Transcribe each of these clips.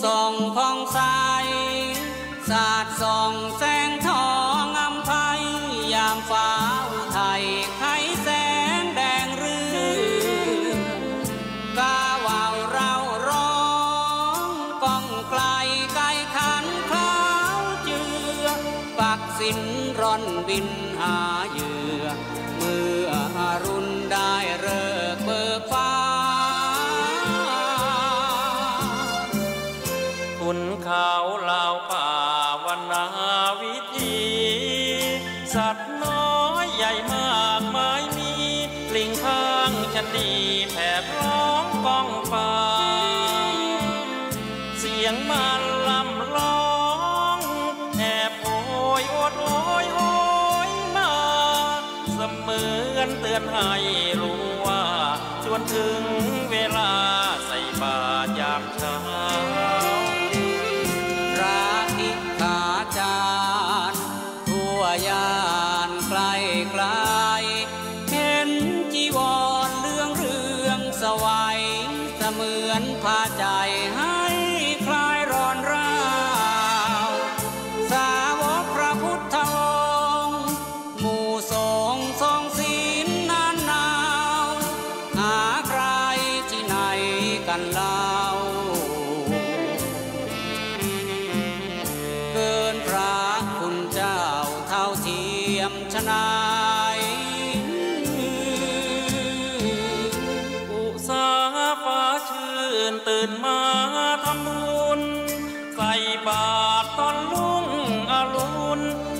送风沙。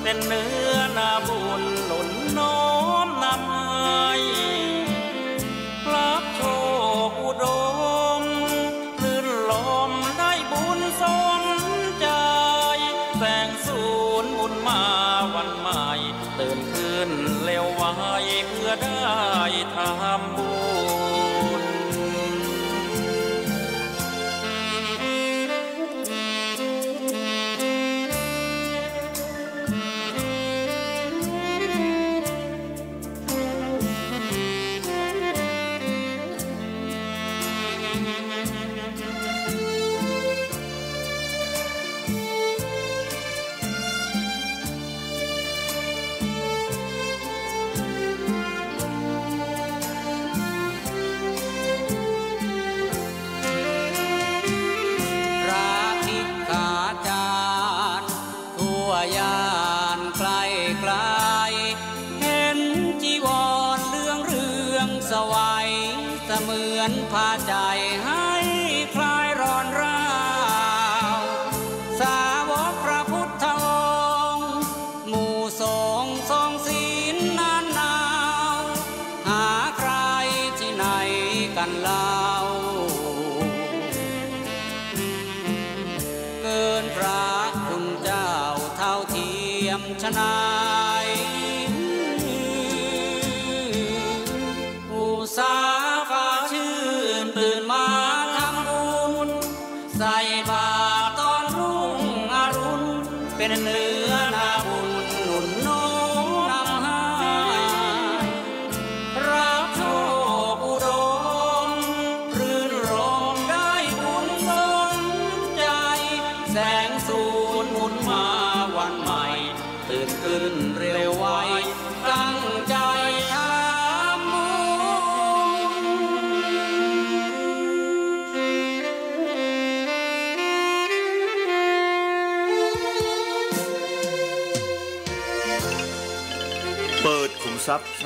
เป็นเนื้อนาบุญ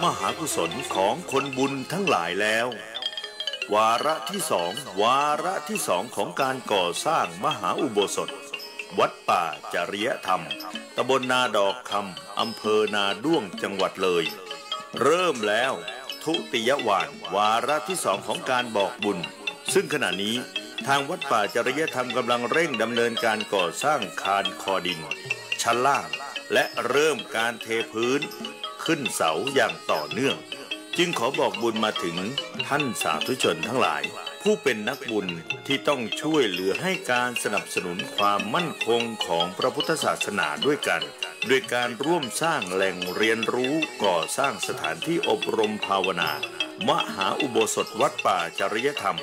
มหากุศลของคนบุญทั้งหลายแล้ว วาระที่สอง วาระที่สองของการก่อสร้างมหาอุโบสถ วัดป่า จริยธรรมตำบลนาดอกคำอำเภอนาด้วงจังหวัดเลย เริ่มแล้ว ทุติยวานวาระที่สองของการบอกบุญ ซึ่งขณะนี้ทางวัดป่าจริยธรรมกำลังเร่งดำเนินการก่อสร้างคานคอดินชั้นล่าง และเริ่มการเทพื้นขึ้นเสาอย่างต่อเนื่อง จึงขอบอกบุญมาถึงท่านสาธุชนทั้งหลาย ผู้เป็นนักบุญที่ต้องช่วยเหลือให้การสนับสนุนความมั่นคงของพระพุทธศาสนาด้วยกันด้วยการร่วมสร้างแหล่งเรียนรู้ก่อสร้างสถานที่อบรมภาวนา มหาอุโบสถวัดป่าจริยธรรม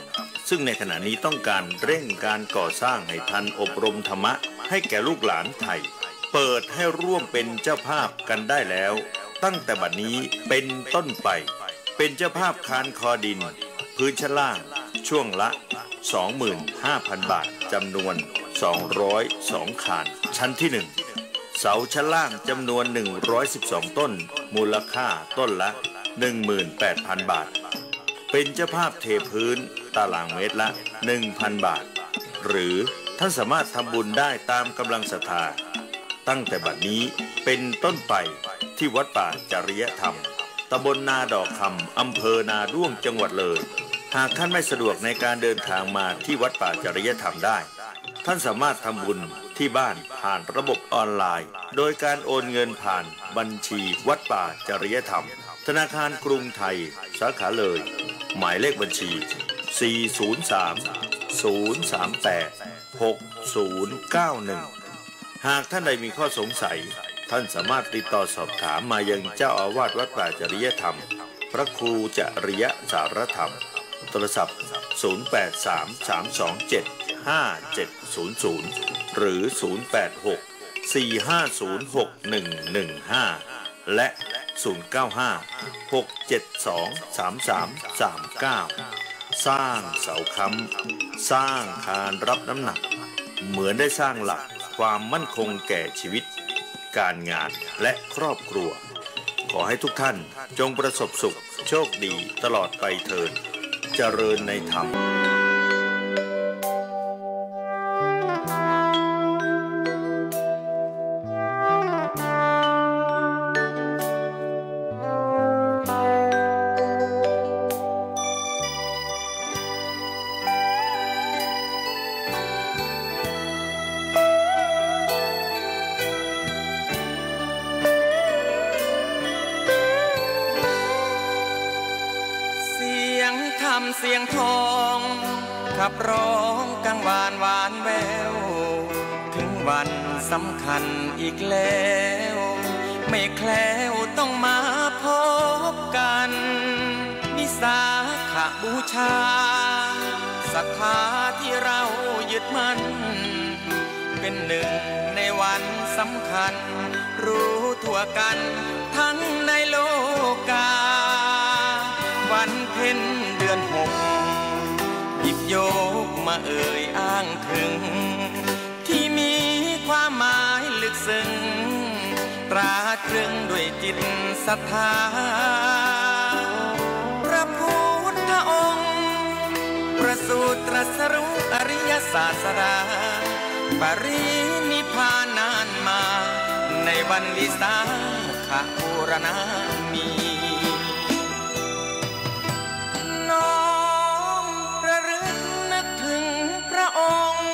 ซึ่งในขณะนี้ต้องการเร่งการก่อสร้างให้ทันอบรมธรรมะ ให้แก่ลูกหลานไทย เปิดให้ร่วมเป็นเจ้าภาพกันได้แล้วตั้งแต่บัดนี้เป็นต้นไป เป็นเจ้าภาพคานคอดินพื้นชั้นล่างช่วงละ25,000 บาท จำนวน 202คานชั้นที่ 1 เสาชั้นล่างจำนวน 112 ต้น มูลค่าต้นละ 18,000 บาท เป็นเจ้าภาพเทพื้นตารางเมตรละ 1,000 บาท หรือท่านสามารถทำบุญได้ตามกำลังศรัทธา ตั้งแต่บัดนี้เป็นต้นไปที่วัดป่าจริยธรรม ตำบลนาดอกคำอำเภอนาด้วง จังหวัดเลย หากท่านไม่สะดวกในการเดินทางมาที่วัดป่าจริยธรรมได้ ท่านสามารถทำบุญที่บ้านผ่านระบบออนไลน์ โดยการโอนเงินผ่านบัญชีวัดป่าจริยธรรม ธนาคารกรุงไทยสาขาเลย หมายเลขบัญชี 403 038 6091 หากท่านใดมีข้อสงสัยท่านสามารถติดต่อสอบถามมายังเจ้าอาวาสวัดป่าจริยธรรม พระครูจริยสารธรรม โทรศัพท์ 0833275700 หรือ 0 8 6 4 5 0 6 1 1 5 และ 09567233339สร้างเสาค้ำ สร้างคานรับน้ำหนัก เหมือนได้สร้างหลักความมั่นคงแก่ชีวิตการงานและครอบครัว ขอให้ทุกท่านจงประสบสุขโชคดีตลอดไปเถิดเจริญในธรรมคัญรู้ทั่วกันทั้งในโลกาวันเพ็ญเดือนหกหยิบโยกมาเอ่ยอ้างถึง ที่มีความหมายลึกซึ้งตราตรึงด้วยจิตศรัทธาพระพุทธองค์ประสูตรสรูปอริยศาสดาปรินนวันวิสาขบูรณามี น้อมระลึกนึกถึงพระองค์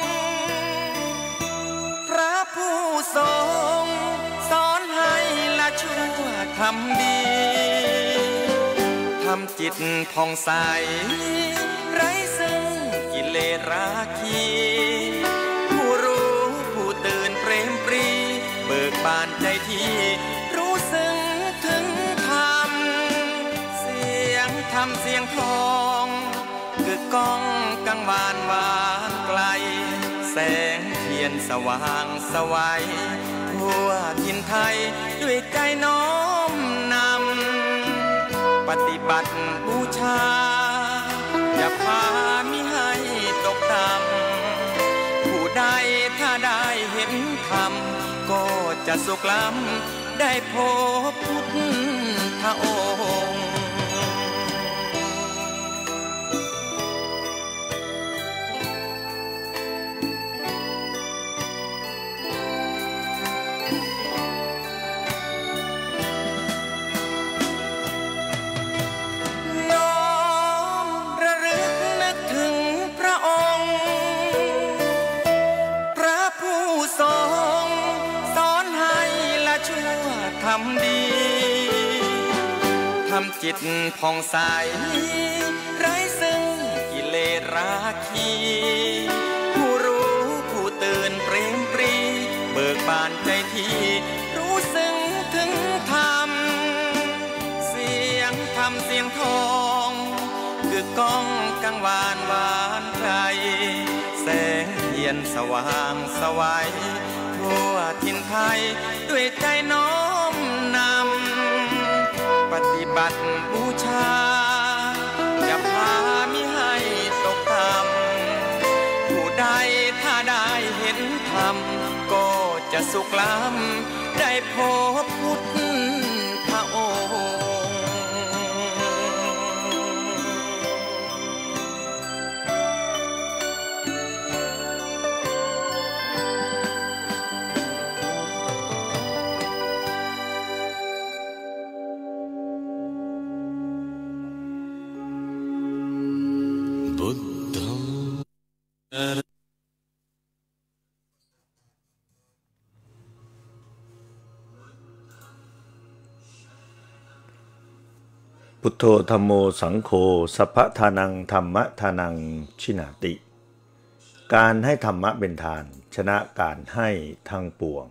พระผู้ทรงสอนให้ละชั่วทำดี ทำจิตผ่องใสก้องกังวานวานไกล แสงเทียนสว่างสวัยทั่วทินไทยด้วยใจน้อมนำปฏิบัติบูชา อย่าพามิให้ตกต่ำผู้ใดถ้าได้เห็นธรรมก็จะสุขล้ำได้พบพุทธองค์ำดี ทำจิตผ่องใส ไร้ซึ่งกิเลสราคี ผู้รู้ผู้ตื่นเปรงปรีเบิกบานใจทีรู้ซึ่งถึงธรรม เสียงธรรมเสียงทอง คือก้องกังวานหวานใจแสงเทียนสว่างสวัยทั่วทินไทยด้วยใจน้องปฏิบัติบูชา จะพามิให้ตกต่ำผู้ใดถ้าได้เห็นธรรมก็จะสุขล้ำได้พบพุทธโธธรรมโมสังโฆสัพพทานังธรรมะทานังชินาติ การให้ธรรมะเป็นทาน ชนะการให้ทั้งปวง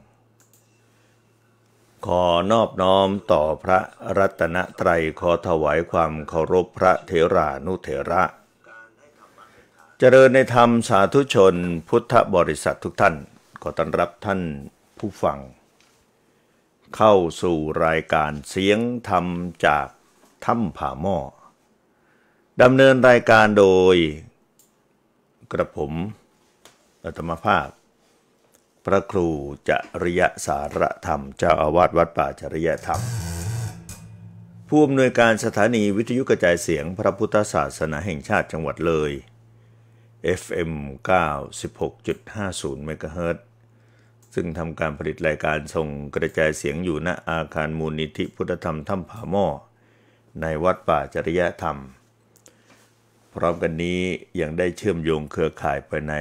ขอนอบน้อมต่อพระรัตนตรัยขอถวายความเคารพพระเถรานุเถระ เจริญในธรรมสาธุชนพุทธบริษัททุกท่าน ขอต้อนรับท่านผู้ฟัง เข้าสู่รายการเสียงธรรมจากถ้ำผ่าหม้อดำเนินรายการโดยกระผมอัตมภาพ พระครูจริยสารธรรมเจ้าอาวาสวัดป่าจริยธรรม ผู้อำนวยการสถานีวิทยุกระจายเสียง พระพุทธศาสนาแห่งชาติจังหวัดเลย FM 96.50 MHz ซึ่งทำการผลิตรายการส่งกระจายเสียงอยู่ณอาคารมูลนิธิพุทธธรรมถ้ำผาหม้อในวัดป่าจริยธรรมพร้อมกันนี้ยังได้เชื่อมโยงเครือข่ายไปใน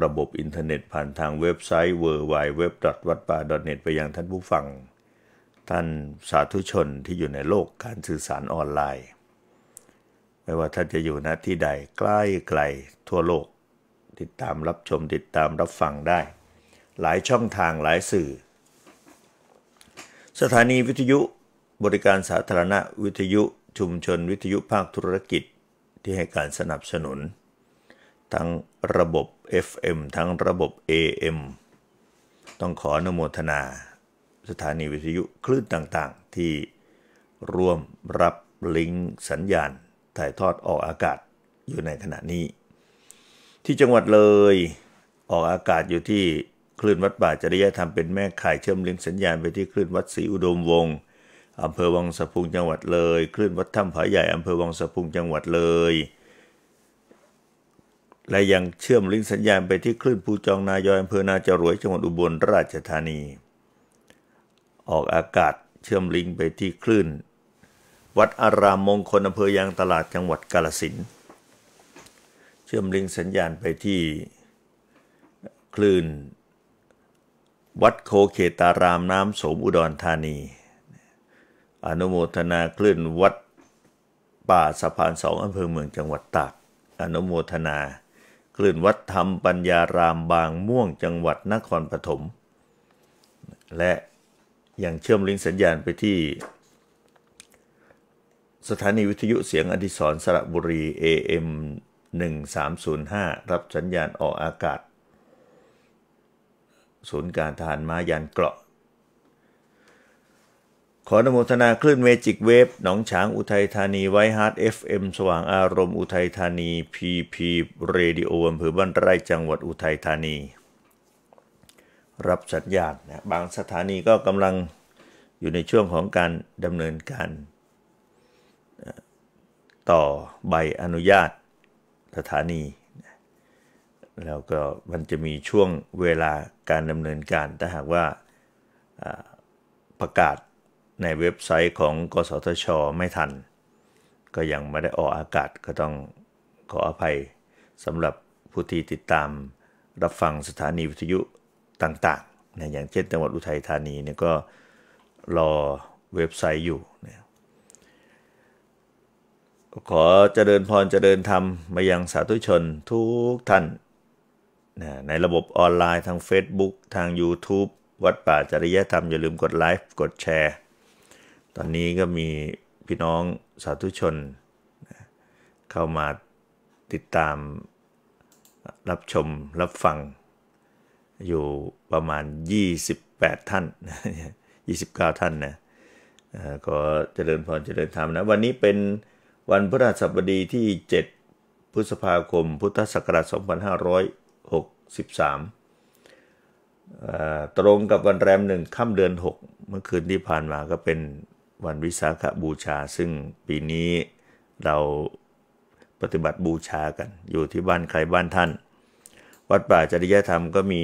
ระบบอินเทอร์เน็ต ผ่านทางเว็บไซต์ w w w วัดป่า .net ไปยังท่านผู้ฟัง ท่านสาธุชนที่อยู่ในโลกการสื่อสารออนไลน์ ไม่ว่าท่านจะอยู่ณที่ใดใกล้ไกล ทั่วโลก ติดตามรับชมติดตามรับฟังได้ หลายช่องทางหลายสื่อ สถานีวิทยุบริการสาธารณะวิทยุชุมชนวิทยุภาคธุรกิจที่ให้การสนับสนุน ทั้งระบบ FM ทั้งระบบ AM ต้องขออนุโมทนา สถานีวิทยุคลื่นต่างๆ ที่ร่วมรับลิงก์สัญญาณถ่ายทอดออกอากาศอยู่ในขณะนี้ ที่จังหวัดเลยออกอากาศอยู่ที่คลื่นวัดป่าจริยธรรมเป็นแม่ข่ายเชื่อมลิงก์สัญญาณไปที่คลื่นวัดศรีอุดมวงศ์อำเภอวังสะพุงจังหวัดเลยคลื่นวัดถ้ำผาใหญ่ อำเภอวังสะพุงจังหวัดเลย และยังเชื่อมลิงก์สัญญาณไปที่คลื่นภูจองนายอยอำเภอนาจรวยจังหวัดอุบลราชธานี ออกอากาศเชื่อมลิงก์ไปที่คลื่นวัดอารามมงคลอำเภอยางตลาดจังหวัดกาลสินเชื่อมลิงก์สัญญาณไปที่คลื่น วัดโคเขตารามน้ำโสมอุดรธานีอนุโมทนาคลื่นวัดป่าสะพานสองอำเภอเมืองจังหวัดตาก อนุโมทนาคลื่นวัดธรรมปัญญารามบางม่วงจังหวัดนครปฐมและยังเชื่อมลิงก์สัญญาณไปที่ สถานีวิทยุเสียงอดิสรสระบุรี AM 1305 รับสัญญาณออกอากาศ ศูนย์การทหารม้ายานเกราะขออนุโมทนาคลื่นเมจิกเวฟหนองฉางอุทัยธานีไวฮาร์ดเอฟเอ็มสว่างอารมณ์อุทัยธานีพีพีเรดิโออำเภอบ้านไร่จังหวัดอุทัยธานี รับสัญญาณนะบางสถานีก็กำลังอยู่ในช่วงของการดำเนินการต่อใบอนุญาตสถานี แล้วก็มันจะมีช่วงเวลาการดำเนินการ ถ้าหากว่าประกาศในเว็บไซต์ของ กสทช ไม่ทัน ก็ยังไม่ได้ออกอากาศก็ต้องขออภัยสำหรับผู้ที่ติดตาม รับฟังสถานีวิทยุต่างๆนะอย่างเช่นจังหวัดอุทัยธานีนี่ก็รอเว็บไซต์อยู่นะขอเจริญพรเจริญธรรมมายังสาธุชนทุกท่านนะในระบบออนไลน์ ทาง Facebook ทาง YouTube วัดป่า จริยธรรมอย่าลืมกดไลค์กดแชร์ตอนนี้ก็มีพี่น้องสาธุชน เข้ามาติดตามรับชมรับฟังอยู่ประมาณ 28 ท่าน 29 ท่านนะขอเจริญพรเจริญธรรมนะ วันนี้เป็นวันพฤหัสบดีที่ 7 พฤษภาคม พุทธศักราช2563 ตรงกับวันแรมหนึ่งค่ำเดือน6 เมื่อคืนที่ผ่านมาก็เป็นวันวิสาขบูชาซึ่งปีนี้เราปฏิบัติบูชากัน อยู่ที่บ้านใครบ้านท่าน วัดป่าจริยธรรมก็มี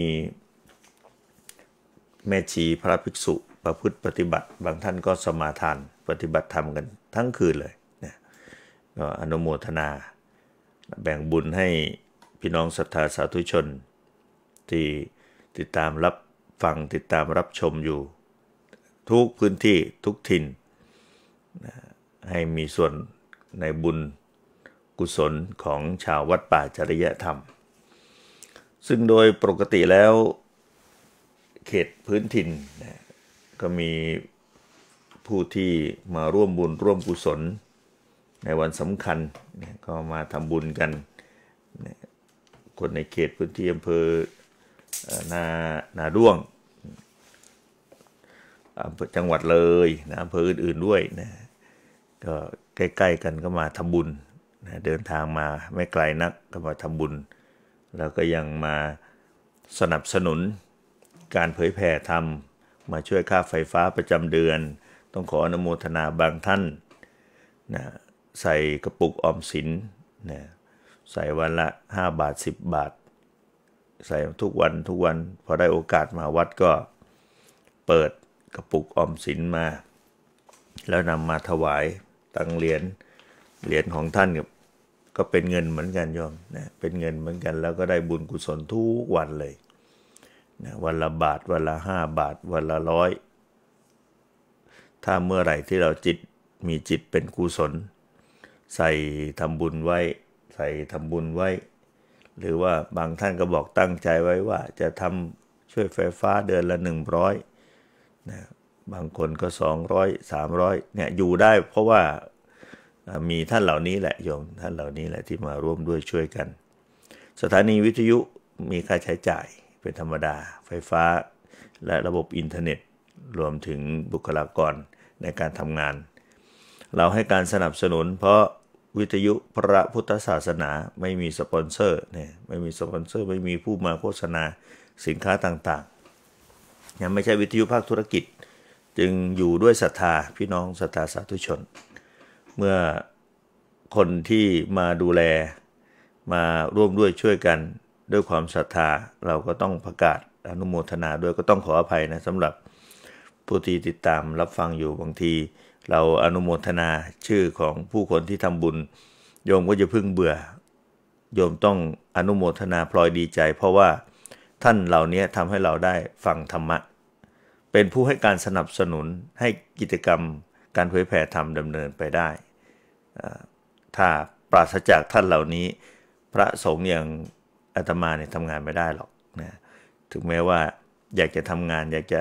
แม่ชีพระภิกษุประพฤติปฏิบัติ บางท่านก็สมาทาน ปฏิบัติธรรมกันทั้งคืนเลยนะก็อนุโมทนา แบ่งบุญให้พี่น้องศรัทธาสาธุชน ที่ติดตามรับฟัง ติดตามรับชมอยู่ทุกพื้นที่ทุกถิ่นให้มีส่วนในบุญกุศลของชาววัดป่าจริยธรรม ซึ่งโดยปกติแล้วเขตพื้นถิ่นก็มีผู้ที่มาร่วมบุญร่วมกุศล ในวันสำคัญก็มาทำบุญกัน คนในเขตพื้นที่อำเภอนานาด้วง จังหวัดเลยนะอำเภออื่นๆด้วยนะก็ใกล้ๆกันก็มาทำบุญนะเดินทางมาไม่ไกลนักก็มาทำบุญ แล้วก็ยังมาสนับสนุนการเผยแผ่ธรรม มาช่วยค่าไฟฟ้าประจำเดือน ต้องขออนุโมทนาบางท่านนะใส่กระปุกออมสินนะใส่วันละ 5 บาท 10 บาท ใส่ทุกวันทุกวัน พอได้โอกาสมาวัดก็เปิดกระปุกออมสินมา แล้วนำมาถวายตังเหรียญเหรียญของท่านก็เป็นเงินเหมือนกันยอมนะเป็นเงินเหมือนกัน แล้วก็ได้บุญกุศลทุกวันเลยนะวันละบาท วันละห้าบาท วันละร้อยถ้าเมื่อไหร่ที่เราจิตมีจิตเป็นกุศล ใส่ทำบุญไว้ ใส่ทำบุญไว้ หรือว่าบางท่านก็บอกตั้งใจไว้ว่า จะทำช่วยไฟฟ้าเดือนละหนึ่งร้อยนะบางคนก็สองร้อยสามร้อยเนี่ยอยู่ได้เพราะว่ามีท่านเหล่านี้แหละโยมท่านเหล่านี้แหละที่มาร่วมด้วยช่วยกัน สถานีวิทยุมีค่าใช้จ่ายเป็นธรรมดาไฟฟ้า และระบบอินเทอร์เน็ตรวมถึงบุคลากรในการทำงาน เราให้การสนับสนุนเพราะวิทยุพระพุทธศาสนาไม่มีสปอนเซอร์เนี่ยไม่มีสปอนเซอร์ ไม่มีผู้มาโฆษณาสินค้าต่างๆ ยังไม่ใช่วิทยุภาคธุรกิจจึงอยู่ด้วยศรัทธาพี่น้องศรัทธาสาธุชน เมื่อคนที่มาดูแลมาร่วมด้วยช่วยกัน ด้วยความศรัทธาเราก็ต้องประกาศอนุโมทนาด้วยก็ต้องขออภัยนะสำหรับผู้ที่ติดตามรับฟังอยู่บางที เราอนุโมทนาชื่อของผู้คนที่ทำบุญ โยมก็จะพึ่งเบื่อโยมต้องอนุโมทนาพลอยดีใจ เพราะว่าท่านเหล่านี้ทำให้เราได้ฟังธรรมะเป็นผู้ให้การสนับสนุนให้กิจกรรมการเผยแผ่ธรรมดำเนินไปได้ถ้าปราศจากท่านเหล่านี้พระสงฆ์อย่างอาตมาเนี่ยทำงานไม่ได้หรอกนะถึงแม้ว่าอยากจะทำงาน อยากจะ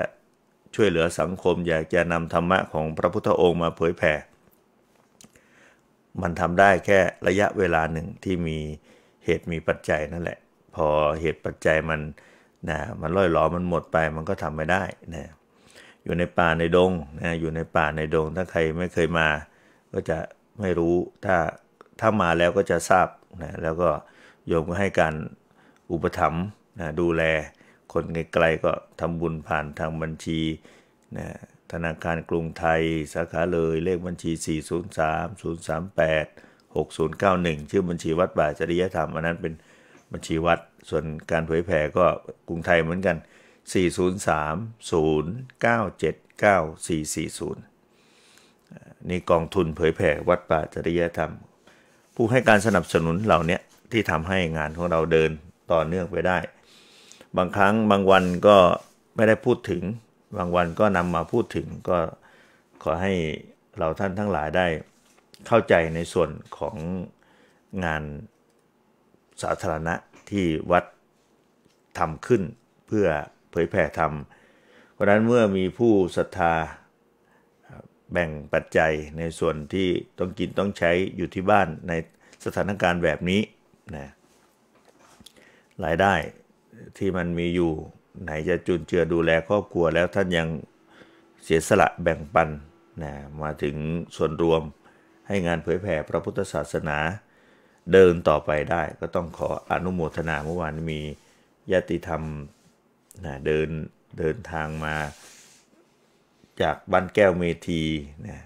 ช่วยเหลือสังคม อยากจะนำธรรมะของพระพุทธองค์มาเผยแผ่มันทำได้แค่ระยะเวลาหนึ่งที่มีเหตุมีปัจจัยนั่นแหละ พอเหตุปัจจัยมันนะมันล่อยหลอมันหมดไปมันก็ทำไม่ได้นะอยู่ในป่าในดงนะอยู่ในป่าในดง ถ้าใครไม่เคยมาก็จะไม่รู้ ถ้า ถ้ามาแล้วก็จะทราบนะแล้วก็โยมก็ให้การอุปถัมภ์นะดูแล คนไกลๆก็ทำบุญผ่านทางบัญชีนะธนาคารกรุงไทยสาขาเลยเลขบัญชี 403 038 6091 ชื่อบัญชีวัดบ่าจริยธรรม อันนั้นเป็นบัญชีวัด ส่วนการเผยแผ่ก็กรุงไทยเหมือนกัน403 097 9440 นี่กองทุนเผยแผ่วัดป่าจริยธรรม ผู้ให้การสนับสนุนเหล่านี้ที่ทำให้งานของเราเดินต่อเนื่องไปได้ บางครั้งบางวันก็ไม่ได้พูดถึง บางวันก็นำมาพูดถึงก็ขอให้เราท่านทั้งหลายได้เข้าใจในส่วนของงานสาธารณะที่วัดทำขึ้นเพื่อเผยแผ่ธรรม เพราะนั้นเมื่อมีผู้ศรัทธาแบ่งปัจจัยในส่วนที่ต้องกินต้องใช้อยู่ที่บ้านในสถานการณ์แบบนี้นะรายได้ที่มันมีอยู่ไหนจะจุนเจือดูแลครอบครัวแล้วท่านยังเสียสละแบ่งปันนะมาถึงส่วนรวมให้งานเผยแผ่พระพุทธศาสนาเดินต่อไปได้ ก็ต้องขออนุโมทนาเมื่อวานมีญาติธรรมนะเดินเดินทางมาจากบ้านแก้วเมทีนะ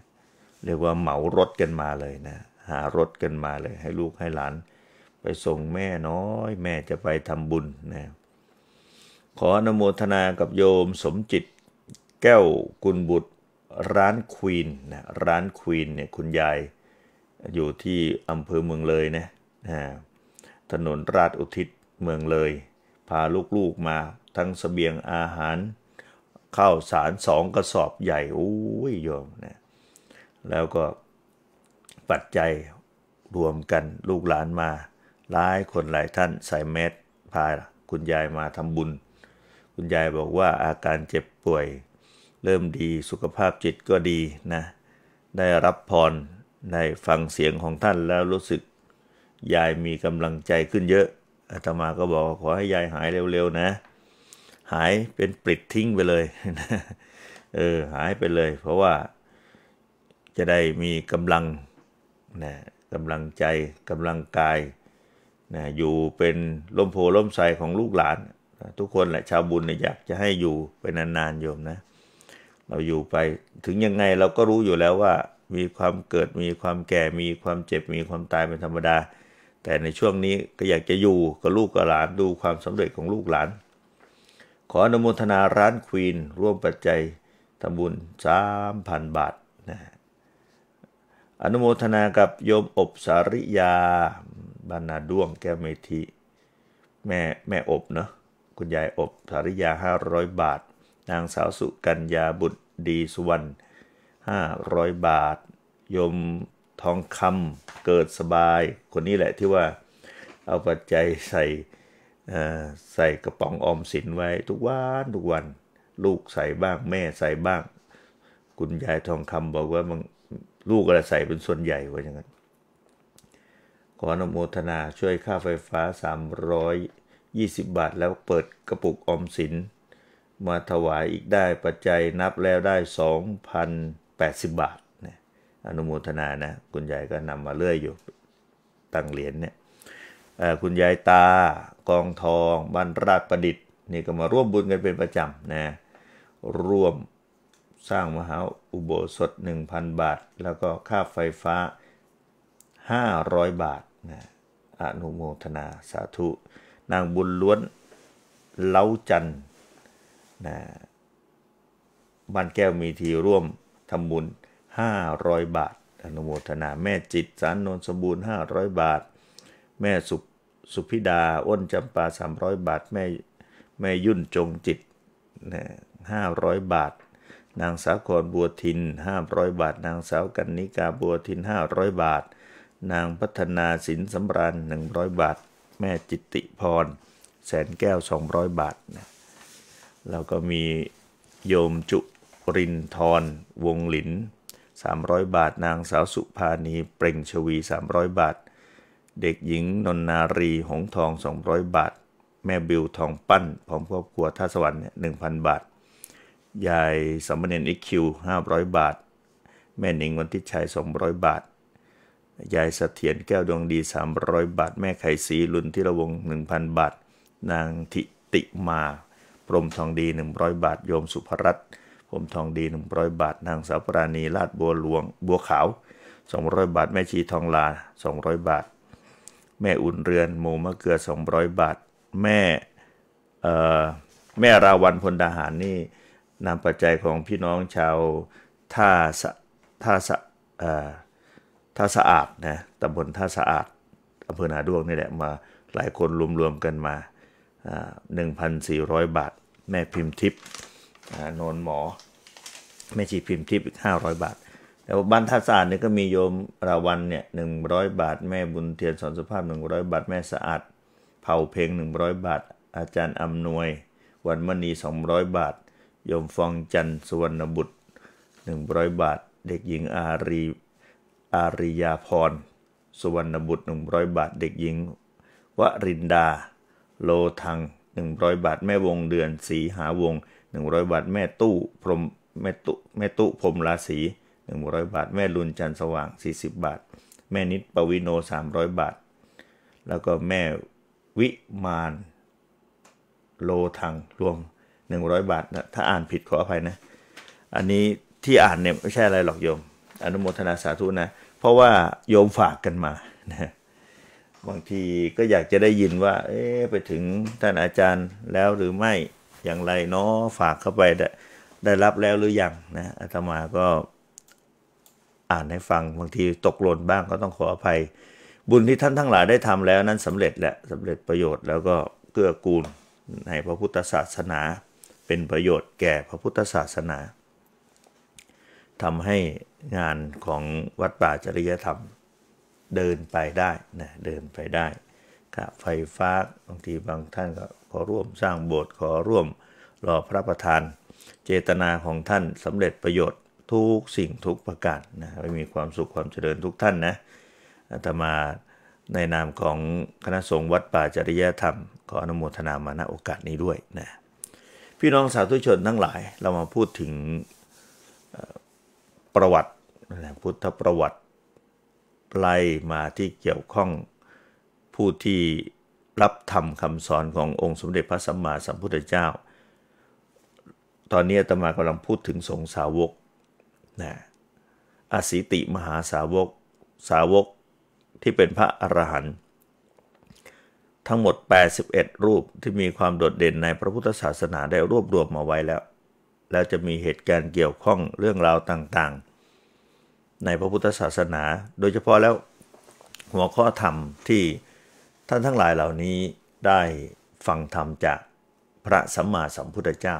เรียกว่าเหมารถกันมาเลยนะหารถกันมาเลย ให้ลูกให้หลาน ไปส่งแม่น้อย แม่จะไปทำบุญนะขออนโมทนากับโยมสมจิตแก้วกุลบุตรร้านควีนนะร้านควีนเนี่ยคุณยายอยู่ที่อำเภอเมืองเลยนะถนนราชอุทิศเมืองเลย พาลูกๆมาทั้งสเสบียงอาหารข้าวสารสองกระสอบใหญ่โอ้ยโยมนะแล้วก็ปัจจัยรวมกันลูกหลานมาหลายคนหลายท่านใส่เม็ดพาคุณยายมาทำบุญ คุณยายบอกว่าอาการเจ็บป่วย เริ่มดีสุขภาพจิตก็ดีนะ ได้รับพรได้ฟังเสียงของท่านแล้วรู้สึกยายมีกำลังใจขึ้นเยอะอาตมาก็บอกขอให้ยายหายเร็วๆ นะหายเป็นปลิดทิ้งไปเลยเออหายไปเลย เพราะว่าจะได้มีกำลังนะกำลังใจกำลังกายนะอยู่เป็นล่มโพล่มใสของลูกหลานนะทุกคนแหละชาวบุญนะอยากจะให้อยู่ไปนานๆโยมนะ เราอยู่ไปถึงยังไงเราก็รู้อยู่แล้วว่า มีความเกิดมีความแก่มีความเจ็บมีความตายเป็นธรรมดา แต่ในช่วงนี้ก็อยากจะอยู่กับลูกกับหลาน ดูความสำเร็จของลูกหลานออนุโมทนาร้านควีน ร่วมปัจจัยทำบุญสามพันบาทนะอนุโมทนากับโยมอบสาริยาบรรณาด้วงแก้วเมธิ แม่แม่อบเนาะคุณยายอบสาริยาห้าร้อยบาท นางสาวสุกัญญาบุตรดีสุวรรณห้าร้อยบาทโยมทองคำเกิดสบาย คนนี้แหละที่ว่าเอาปัจจัยใส่ใส่กระป๋องออมสินไว้ทุกวัน ทุกวันลูกใส่บ้างแม่ใส่บ้าง คุณยายทองคำบอกว่ามังลูกอะใส่เป็นส่วนใหญ่ไว้อย่างนั้นขออนุโมทนาช่วยค่าไฟฟ้า 320 บาท แล้วเปิดกระปุกออมสินมาถวายอีกได้ปัจจัยนับแล้วได้ 2,080 บาทนะอนุโมทนานะคุณยายก็นำมาเลื่อยอยู่ตั้งเหรียญเนี่ยคุณยายตากองทองบรรราชประดิษฐ์นี่ก็มาร่วมบุญกันเป็นประจำนะร่วมสร้างมหาอุโบสถ 1,000 บาท แล้วก็ค่าไฟฟ้า 500 บาทนะอนุโมทนาสาธุ นางบุญล้วน เล้าจันนะบ้านแก้วมีทีร่วมทำบุญ 500 บาท อนุโมทนาแม่จิตสารนนสมบูรณ์ 500 บาทแม่สุสุพิดาอ้นจำปาสามร้อยบาทแม่แม่ยุ่นจงจิตนะห้าร้อยบาท นางสาวกรบัวทินห้าร้อยบาท นางสาวกันนิกาบัวทินห้าร้อยบาท นางพัฒนาสินสำราญหนึ่งร้อยบาท แม่จิตติพร แสนแก้วสองร้อยบาทนะแล้วก็มีโยมจุรินทรวงหลินสามร้อยบาท นางสาวสุภานีเปล่งชวีสามร้อยบาทเด็กหญิงนนนารีหงทอง 200 บาท แม่บิวทองปั้นพร้อมครอบครัวท่าสวรรค์หนึ่งพันบาท ยายสมเด็จอีคิวห้าร้อยบาท แม่หนิงวันทิชัยสองร้อยบาท ยายสเสถียรแก้วดวงดีสามร้อยบาท แม่ไข่สี ลุนทิระวงหนึ่งพันบาท นางทิติมา พรมทองดีหนึ่งร้อยบาท โยมสุภรัตน์พรมทองดีหนึ่งร้อยบาท นางสาวปราณีลาดบัวหลวง บัวขาวสองร้อยบาท แม่ชีทองลาสองร้อยบาทแม่อุ่นเรือนหมูมะเกลือ 200 บาท แม่แม่ราวันพลดาหารนี่นำปัจจัยของพี่น้องชาวท่าสะท่าสะท่าสะอาดนะตำบลท่าสะอาดอำเภอนาด้วงนี่แหละ มาหลายคนรวมๆกันมา 1,400 บาท แม่พิมพ์ทิพย์นนหมอ แม่ชีพิมพ์ทิพย์อีก500 บาทแล้วบ้านท่าสตร์เนี่ยก็มีโยมราวันเนี่ยหนึ่งร้อยบาทแม่บุญเทียนสอนสุภาพหนึ่งร้อยบาทแม่สะอาดเผาเพลงหนึ่งร้อยบาทอาจารย์อำนวย วันมณีสองร้อยบาทโยมฟองจันทร์สุวรรณบุตรหนึ่งร้อยบาทเด็กหญิงอารีอาริยาพรสุวรรณบุตรหนึ่งร้อยบาทเด็กหญิงวรินดาโลทังหนึ่งร้อยบาทแม่วงเดือนสีหาวงหนึ่งร้อยบาทแม่ตู้พรมแม่ตุแม่ตุพรมราศี100บาทแม่ ลุนจันสว่าง 40 บาท แม่ นิดปวิโน300 บาท แล้วก็แม่วิมานโลทังรวม 100 บาทนะถ้าอ่านผิดขออภัยนะ อันนี้ที่อ่านเนี่ยไม่ใช่อะไรหรอกโยม อนุโมทนาสาธุนะ เพราะว่าโยมฝากกันมานะบางทีก็อยากจะได้ยินว่า เอ๊ไปถึง ท่านอาจารย์แล้วหรือไม่อย่างไรเนาะฝากเข้าไปได้ได้รับแล้วหรือยังนะอาตมาก็อ่านให้ฟังบางทีตกหล่นบ้างก็ต้องขออภัย บุญที่ท่านทั้งหลายได้ทำแล้วนั้นสำเร็จแหละสำเร็จประโยชน์ แล้วก็เกื้อกูลในพระพุทธศาสนา เป็นประโยชน์แก่พระพุทธศาสนา ทำให้งานของวัดป่าจริยธรรมเดินไปได้นะเดินไปได้ค่ะไฟฟ้าบางทีบางท่านก็ขอร่วมสร้างโบสถ์ขอร่วมรอพระประธาน เจตนาของท่านสำเร็จประโยชน์ทุกสิ่งทุกประการนะไม่มีความสุขความเจริญทุกท่าน นะ อาตมาในนามของคณะสงฆ์วัดป่าจริยธรรม ขออนุโมทนามาณโอกาสนี้ด้วยนะ พี่น้องสาธุชนทั้งหลาย เรามาพูดถึงประวัติพุทธประวัติไล่มาที่เกี่ยวข้องผู้ที่รับธรรมคำสอนขององค์สมเด็จพระสัมมาสัมพุทธเจ้า ตอนนี้อาตมากำลังพูดถึงสงสาวกนะอสิติมหาสาวกสาวกที่เป็นพระอรหันต์ทั้งหมด 81 รูปที่มีความโดดเด่นในพระพุทธศาสนาได้รวบรวมมาไว้แล้ว แล้วจะมีเหตุการณ์เกี่ยวข้องเรื่องราวต่าง ๆ ในพระพุทธศาสนา โดยเฉพาะแล้วหัวข้อธรรมที่ท่านทั้งหลายเหล่านี้ได้ฟังธรรมจากพระสัมมาสัมพุทธเจ้า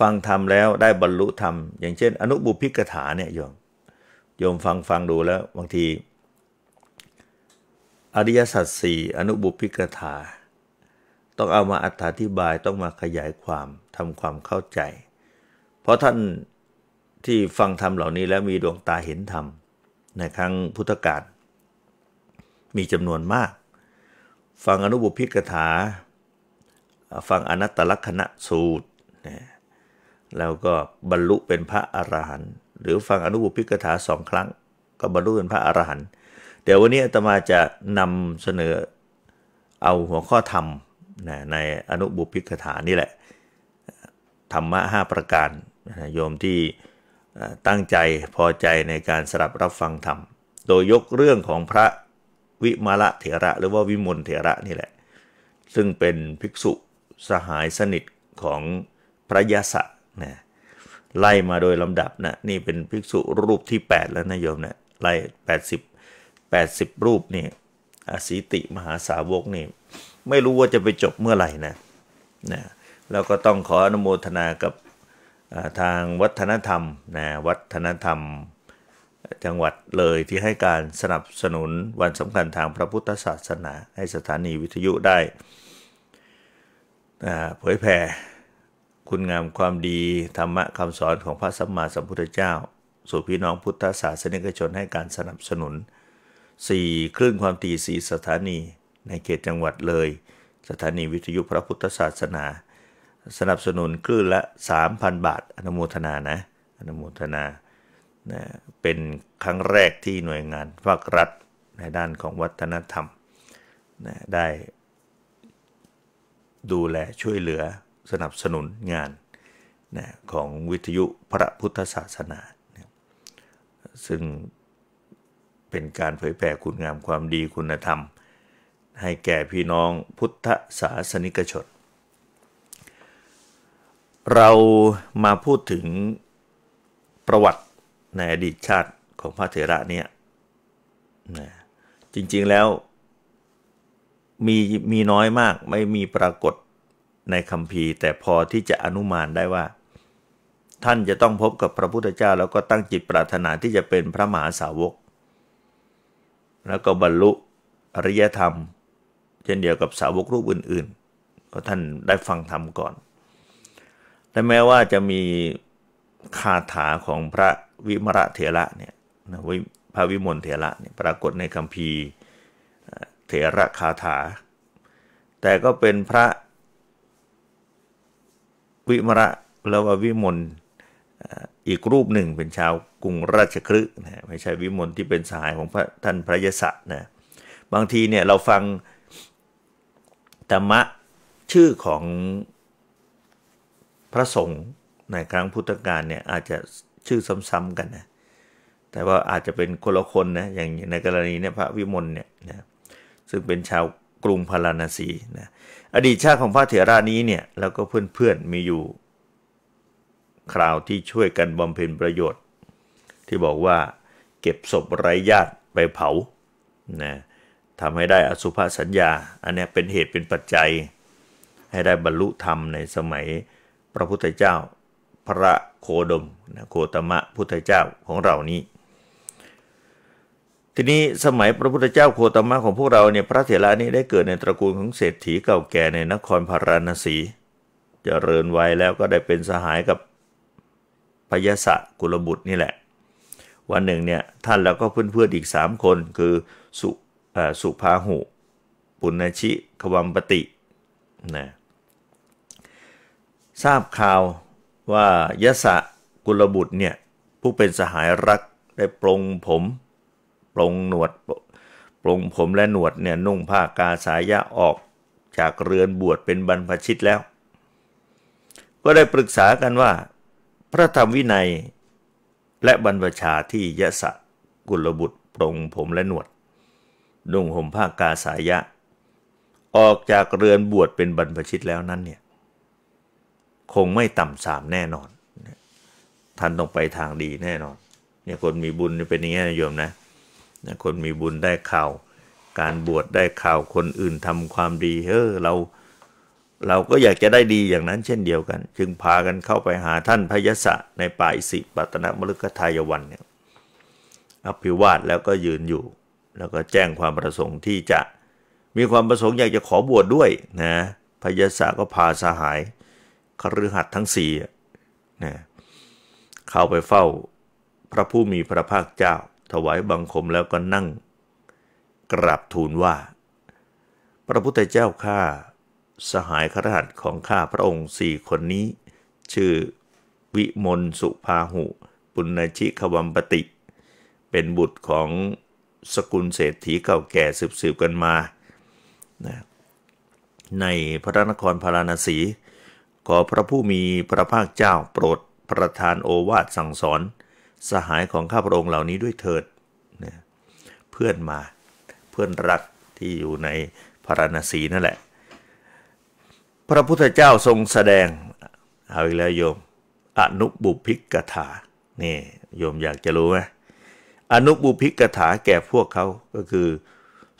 ฟังธรรมแล้วได้บรรลุธรรมอย่างเช่น อนุบุพิกถาเนี่ยโยมโยมฟังฟังดูแล้วบางทีอริยสัจสี่อนุบุพิกถา ต้องเอามาอธิบายต้องมาขยายความทำความเข้าใจ เพราะท่านที่ฟังธรรมเหล่านี้แล้วมีดวงตาเห็นธรรม ในครั้งพุทธกาลมีจำนวนมาก ฟังอนุบุพิกถา ฟังอนัตตลักษณะสูตรแล้วก็บรรลุเป็นพระอรหันต์หรือฟังอนุบุพิกถาสองครั้ง ก็บรรลุเป็นพระอรหันต์เดี๋ยววันนี้อาตมาจะนำเสนอเอาหัวข้อธรรม ในอนุบุพิกถานี่แหละธรรมะห้าประการโยมที่ตั้งใจพอใจในการสลับรับฟังธรรม โดยยกเรื่องของพระวิมาลเถระหรือว่าวิมลเถระนี่แหละ ซึ่งเป็นภิกษุสหายสนิทของพระยาสะนะไล่มาโดยลำดับนะนี่เป็นภิกษุรูปที่ 8 แล้วนะโยมนะไล่แปดสิบรูปนี่อสิติมหาสาวกนี่ไม่รู้ว่าจะไปจบเมื่อไหร่นะนะแล้วก็ต้องขออนุโมทนากับทางวัฒนธรรมนะวัฒนธรรมจังหวัดเลยที่ให้การสนับสนุนวันสำคัญทางพระพุทธศาสนา ให้สถานีวิทยุได้เผยแผ่คุณงามความดีธรรมะคำสอนของพระสัมมาสัมพุทธเจ้าสู่พี่น้องพุทธศาสนิกชนให้การสนับสนุน 4. คลื่นความถี่สีสถานีในเขตจังหวัดเลย สถานีวิทยุพระพุทธศาสนา สนับสนุนคลื่นละ 3,000 บาท อนุโมทนานะ อนุโมทนานะเป็นครั้งแรกที่หน่วยงานภาครัฐในด้านของวัฒนธรรมนะได้ดูแลช่วยเหลือสนับสนุนงานนะของวิทยุพระพุทธศาสนา ซึ่งเป็นการเผยแผ่คุณงามความดีคุณธรรม ให้แก่พี่น้องพุทธศาสนิกชน เรามาพูดถึงประวัติในอดีตชาติของพระเถระเนี่ยนะจริงๆแล้วมีมีน้อยมากไม่มีปรากฏในคำพีแต่พอที่จะอนุมานได้ว่าท่านจะต้องพบกับพระพุทธเจ้าแล้วก็ตั้งจิตปรารถนาที่จะเป็นพระมหาสาวก แล้วก็บรรลุอริยธรรมเช่นเดียวกับสาวกรูปอื่นๆก็ท่านได้ฟังธรรมก่อนและแม้ว่าจะมีคาถาของพระวิมระเถระเนี่ยพระวิมลเถระเนี่ยปรากฏในคำพีเถระคาถา แต่ก็เป็นพระวิมระแล้วว่าวิมลอีกรูปหนึ่งเป็นชาวกรุงราชครึกนะไม่ใช่วิมลที่เป็นสหายของพระท่านพระยศะนะบางทีเนี่ยเราฟังธรรมะชื่อของพระสงฆ์ในครั้งพุทธกาลเนี่ยอาจจะชื่อซ้ำๆกันนะแต่ว่าอาจจะเป็นคนละคนนะอย่างในกรณีเนี่ยพระวิมลเนี่ยนะซึ่งเป็นชาวกรุงพาราณสีนะอดีตชาติของพระเถระนี้เนี่ย แล้วก็เพื่อนๆมีอยู่คราวที่ช่วยกันบำเพ็ญประโยชน์ ที่บอกว่าเก็บศพไร้ญาติไปเผานะทำให้ได้อสุภสัญญา อันนี้เป็นเหตุเป็นปัจจัย ให้ได้บรรลุธรรมในสมัยพระพุทธเจ้า พระโคดมนะโคตมะพุทธเจ้าของเรานี้ทีนี้สมัยพระพุทธเจ้าโคตมะของพวกเราเนี่ยพระเถระนี้ได้เกิดในตระกูลของเศรษฐีเก่าแก่ในนครพาราณสีจเจริญวัยแล้วก็ได้เป็นสหายกับพยสะกุลบุตรนี่แหละ วันหนึ่งเนี่ยท่านแล้วก็เพื่อนๆอีกสามคนคือสุสุภาหุปุณชิขวัมปตินะทราบข่าวว่ายสะกุลบุตรเนี่ยผู้เป็นสหายรักได้ปรงผมปรงหนวดปรงผมและหนวดเนี่ย นุ่งผ้ากาสายะออก จากเรือนบวชเป็นบรรพชิตแล้ว ก็ได้ปรึกษากันว่า พระธรรมวินัยและบรรพชาที่ยะสะกุลบุตรปรงผมและหนวด นุ่งห่มผ้ากาสายะ ออกจากเรือนบวชเป็นบรรพชิตแล้วนั้นเนี่ย คงไม่ต่ำสามแน่นอนท่านต้องไปทางดีแน่นอนเนี่ยคนมีบุญเป็นอย่างนี้นะโยมนะเนะคนมีบุญได้ข่าว การบวชได้ข่าวคนอื่นทำความดีเฮ้อเราเราก็อยากจะได้ดีอย่างนั้นเช่นเดียวกัน จึงพากันเข้าไปหาท่านพยสะในป่าอิสิปตนมฤคทายวันเนี่ยอภิวาทแล้วก็ยืนอยู่ แล้วก็แจ้งความประสงค์ที่จะมีความประสงค์ อยากจะขอบวชดด้วยนะพยสะก็พาสหายคฤหัสทั้งสี่นะเข้าไปเฝ้า พระผู้มีพระภาคเจ้าถวายบังคมแล้วก็นั่งกราบทูลว่า พระพุทธเจ้าข้าสหายขรหัสของข้าพระองค์สี่คนนี้ ชื่อวิมลสุภาหุ ปุณชิขวัมปติ เป็นบุตรของสกุลเศรษฐีเก่าแก่สืบๆกันมา ในพระนครพาราณสี ขอพระผู้มีพระภาคเจ้าโปรดประทานโอวาทสั่งสอนสหายของข้าพระองค์เหล่านี้ด้วยเถิดนะเพื่อนมาเพื่อนรัก ที่อยู่ในพาราณสีนั่นแหละพระพุทธเจ้าทรงแสดงเอาอีกแล้วโยม อนุบุพิกกถานี่โยมอยากจะรู้ไหมอนุบุพิกถาแก่พวกเขาก็คือ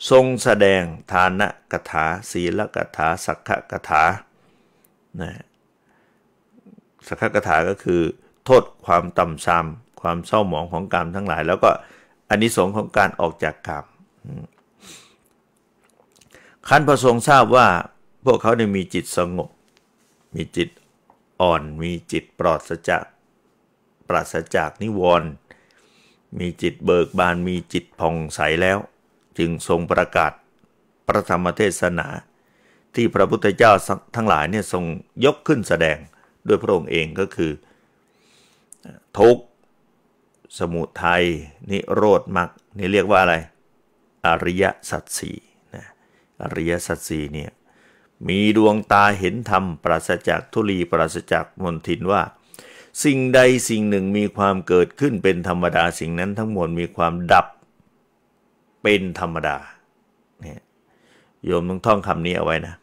ทรงแสดงทานะกถาศีลกถาสักขกถานะสักขกถาก็คือ โทษความต่ำซ้ำความเศร้าหมองของกรรมทั้งหลาย แล้วก็อนนิสงส์ของการออกจากกรรมขันพระทรงทราบว่าพวกเขาได้มีจิตสงบ มีจิตอ่อน มีจิตปลอดสจากปราศจากนิวรณ์มีจิตเบิกบาน มีจิตผ่องใสแล้ว จึงทรงประกาศ พระธรรมเทศนา ที่พระพุทธเจ้าทั้งหลายเนี่ยทรงยกขึ้นแสดงด้วยพระองค์เองก็คือทุกขสมุทัยนิโรธมรรคนี่เรียกว่าอะไร อริยสัจสี่นะอริยสัจสี่เนี่ยมีดวงตาเห็นธรรม ปราศจากทุลีปราศจากมนทินว่า สิ่งใดสิ่งหนึ่งมีความเกิดขึ้นเป็นธรรมดาสิ่งนั้นทั้งมวลมีความดับเป็นธรรมดาเนี่ยโยมต้องท่องคำนี้เอาไว้นะ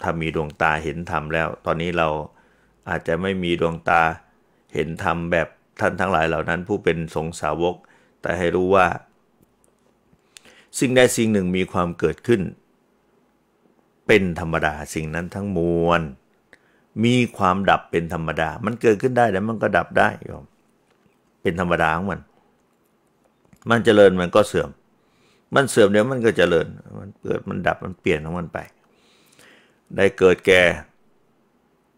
ถ้ามีดวงตาเห็นธรรมแล้ว ตอนนี้เราอาจจะไม่มีดวงตาเห็นธรรมแบบท่านทั้งหลายเหล่านั้น ผู้เป็นสงสาวก แต่ให้รู้ว่า สิ่งใดสิ่งหนึ่งมีความเกิดขึ้น เป็นธรรมดา สิ่งนั้นทั้งมวลมีความดับเป็นธรรมดา มันเกิดขึ้นได้แล้วมันก็ดับได้ยมเป็นธรรมดาของมัน มันเจริญมันก็เสื่อม มันเสื่อมเดี๋ยวมันก็เจริญมันเกิดมันดับมันเปลี่ยนของมันไป ได้เกิดแก่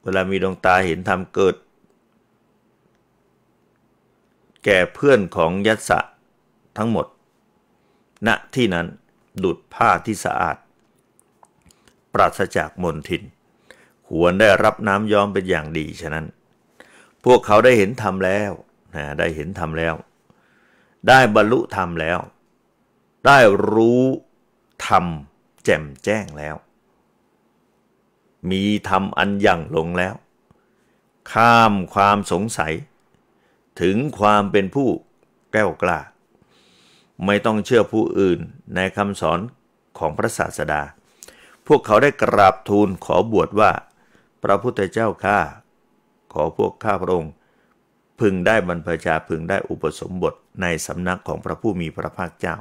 เวลามีดวงตาเห็นธรรมเกิดแก่เพื่อนของยัสสะทั้งหมด ณ ที่นั้น ดุดผ้าที่สะอาด ปราศจากมลทิน ควรได้รับน้ำย้อมเป็นอย่างดีฉะนั้น พวกเขาได้เห็นธรรมแล้วนะได้เห็นธรรมแล้ว ได้บรรลุธรรมแล้ว ได้รู้ธรรมแจ่มแจ้งแล้ว มีธรรมอันยั่งลงแล้ว ข้ามความสงสัยถึงความเป็นผู้แก้วกล้า ไม่ต้องเชื่อผู้อื่นในคำสอนของพระศาสดา พวกเขาได้กราบทูลขอบวชว่า พระพุทธเจ้าข้า ขอพวกข้าพระองค์พึงได้บรรพชาพึงได้อุปสมบทในสำนักของพระผู้มีพระภาคเจ้า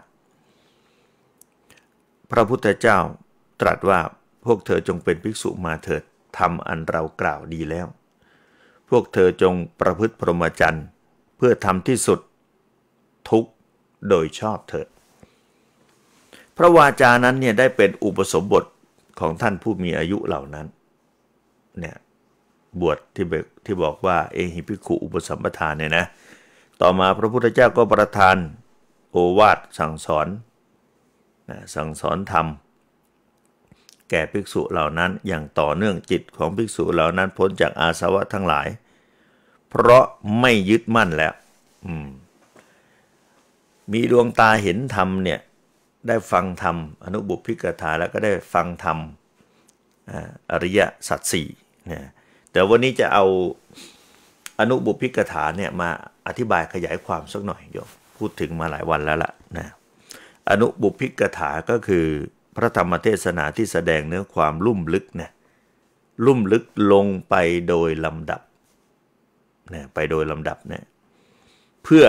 พระพุทธเจ้าตรัสว่าพวกเธอจงเป็นภิกษุมาเถิดทำอันเรากล่าวดีแล้ว พวกเธอจงประพฤติพรหมจรรย์เพื่อทำที่สุดทุกโดยชอบเถิดพระวาจานั้นเนี่ยได้เป็นอุปสมบทของท่านผู้มีอายุเหล่านั้นเนี่ยบวชที่ที่บอกว่าเอหิพิขุอุปสัมปทานเนี่ยนะต่อมาพระพุทธเจ้าก็ประทาน โอวาทสั่งสอนนะสั่งสอนธรรม แก่ภิกษุเหล่านั้นอย่างต่อเนื่องจิตของภิกษุเหล่านั้นพ้นจากอาสวะทั้งหลายเพราะไม่ยึดมั่นแล้วอืมมีดวงตาเห็นธรรมเนี่ยได้ฟังธรรมอนุบุพิกถาแล้วก็ได้ฟังธรรมอริยสัจสี่เนี่ยแต่วันนี้จะเอาอนุบุพิกถาเนี่ยมาอธิบายขยายความสักหน่อยโยมพูดถึงมาหลายวันแล้วล่ะนะอนุบุพพิกถาก็คือ พระธรรมเทศนาที่แสดงเนื้อความลุ่มลึกนะลุ่มลึกลงไปโดยลำดับนะไปโดยลำดับเนะเพื่อ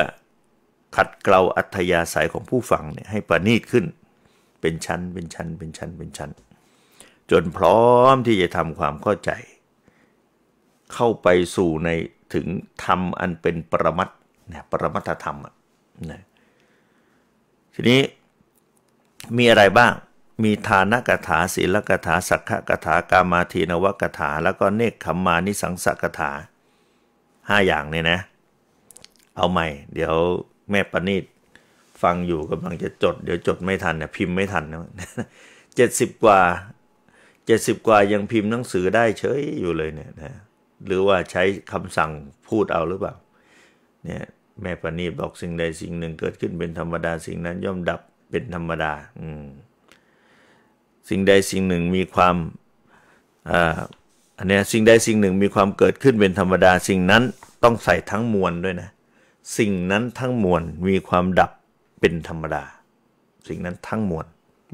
ขัดเกลาอัธยาศัยของผู้ฟังเนี่ยให้ประณีตขึ้น เป็นชั้นเป็นชั้นเป็นชั้นเป็นชั้น จนพร้อมที่จะทำความเข้าใจ เข้าไปสู่ในถึงธรรมอันเป็นปรมัตนะปรมัตธรรมอนะทีนี้มีอะไรบ้าง มีทานกถาศีลกถาสักขกถากามาทีนวกถาแล้วก็เนคขมานิสังสกถาห้าอย่างเนี่ยนะเอาใหม่ เดี๋ยวแม่ปณิดฟังอยู่กำลังจะจดเดี๋ยวจดไม่ทันเนี่ยพิมพ์ไม่ทันนะเจ็ดสิบกว่าเจ็ดสิบกว่ายังพิมพ์หนังสือได้ เฉยอยู่เลยเนี่ยนะหรือว่าใช้คำสั่งพูดเอาหรือเปล่า เนี่ย แม่ปณตบอกสิ่งใดสิ่งหนึ่ง เกิดขึ้นเป็นธรรมดาสิ่งนั้น ย่อมดับเป็นธรรมดา อืมสิ่งใดสิ่งหนึ่งมีความอันเนี้ยสิ่งใดสิ่งหนึ่งมีความเกิดขึ้นเป็นธรรมดา สิ่งนั้นต้องใส่ทั้งมวลด้วยนะ สิ่งนั้นทั้งมวลมีความดับเป็นธรรมดา สิ่งนั้นทั้งมวล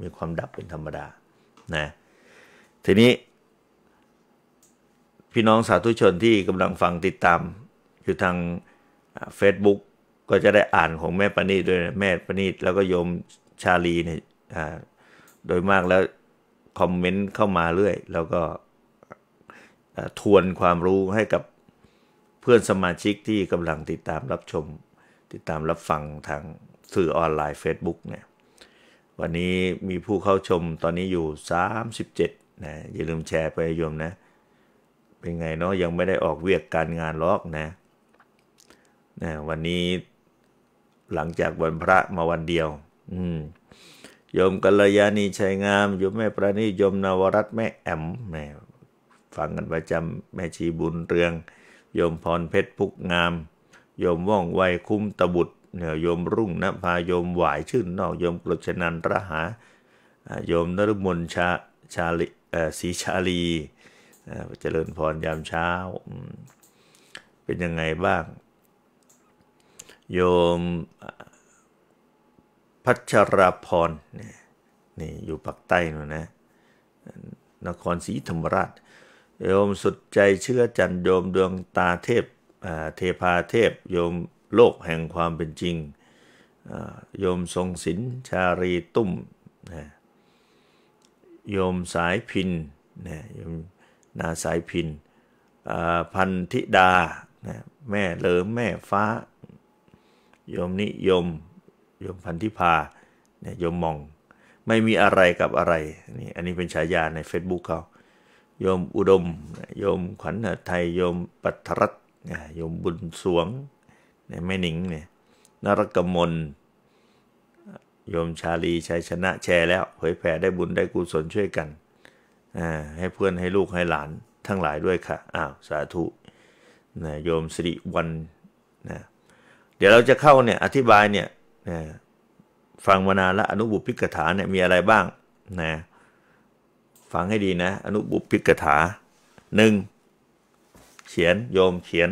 มีความดับเป็นธรรมดานะทีนี้ พี่น้องสาธุชนที่กำลังฟังติดตามอยู่ทาง Facebook ก็จะได้อ่านของแม่ปณิดด้วยนะแม่ปณิดแล้วก็โยมชาลีเนี่ยโดยมากแล้วคอมเมนต์เข้ามาเรื่อยแล้วก็ทวนความรู้ให้กับเพื่อนสมาชิกที่กำลังติดตามรับชม ติดตามรับฟังทางสื่อออนไลน์ Facebook เนี่ย วันนี้มีผู้เข้าชมตอนนี้อยู่37นะอย่าลืมแชร์ไปโยมนะ เป็นไงเนาะยังไม่ได้ออกเวียกการงานล็อกนะนะ วันนี้หลังจากวันพระมาวันเดียว อืมโยมกัลยาณีชัยงามโยมแม่ประณีโยมนวรัตแม่แอมแม่ฟังกันประจำแม่ชีบุญเรือง โยมพรเพชรพุกงาม โยมว่องไวคุ้มตะบุตรเนี่ยโยมรุ่งนภาโยมหวายชื่นนอก โยมกรชนันระหา โยมนรุมนชาชาลิศีชาลีเจริญพรยามเช้า เป็นยังไงบ้าง โยมพัชรพรนี่อยู่ปากใต้นู่นนะนครศรีธรรมราชโยมสุดใจเชื่อจันโยมดวงตาเทพเทพาเทพ โยมโลกแห่งความเป็นจริงโยมทรงศิลชารีตุ้มโยมสายพินนะโยมนาสายพินพันธิดาแม่เหลิมแม่ฟ้าโยมนิยมโยมพันธิพาเนี่ยโยมมองไม่มีอะไรกับอะไรนี่อันนี้เป็นฉายาใน Facebook เขาโยมอุดมโยมขวัญไทย โยมปัทรัตโยมบุญสวงแม่หนิงเนี่ยนรกมล โยมชาลีชัยชนะแชร์แล้วเผยแผ่ได้บุญได้กุศลช่วยกัน ให้เพื่อนให้ลูกให้หลานทั้งหลายด้วยค่ะอ้าวสาธุนะโยมสิริวันนะเดี๋ยวเราจะเข้าเนี่ยอธิบายเนี่ยนะฟังมานานละอนุบุพิกถาเนี่ยมีอะไรบ้างนะฟังให้ดีนะอนุบุพิกถาหนึ่งเขียนโยมเขียน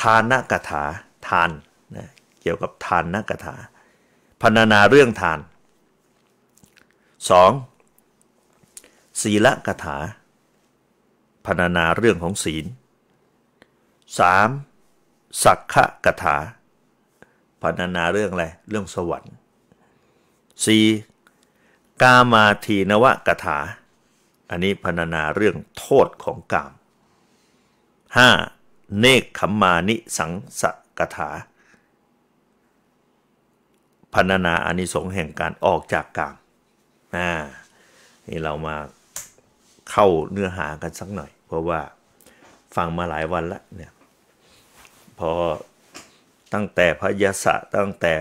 ทานนกถาทานนะเกี่ยวกับทานนกถาพรรณนาเรื่องทานสองศีลกถา พรรณนาเรื่องของศีลสามสักขะกถาพรรณนาเรื่องอะไรเรื่องสวรรค์ส่กามาทีนวะกถา อันนี้พรรณนาเรื่องโทษของกาม 5. เนกขมมานิสังสกถา พรรณนาอานิสงส์แห่งการออกจากกามอ่า นี่เรามาเข้าเนื้อหากันสักหน่อย เพราะว่าฟังมาหลายวันละเนี่ย พอตั้งแต่พระยศะตั้งแต่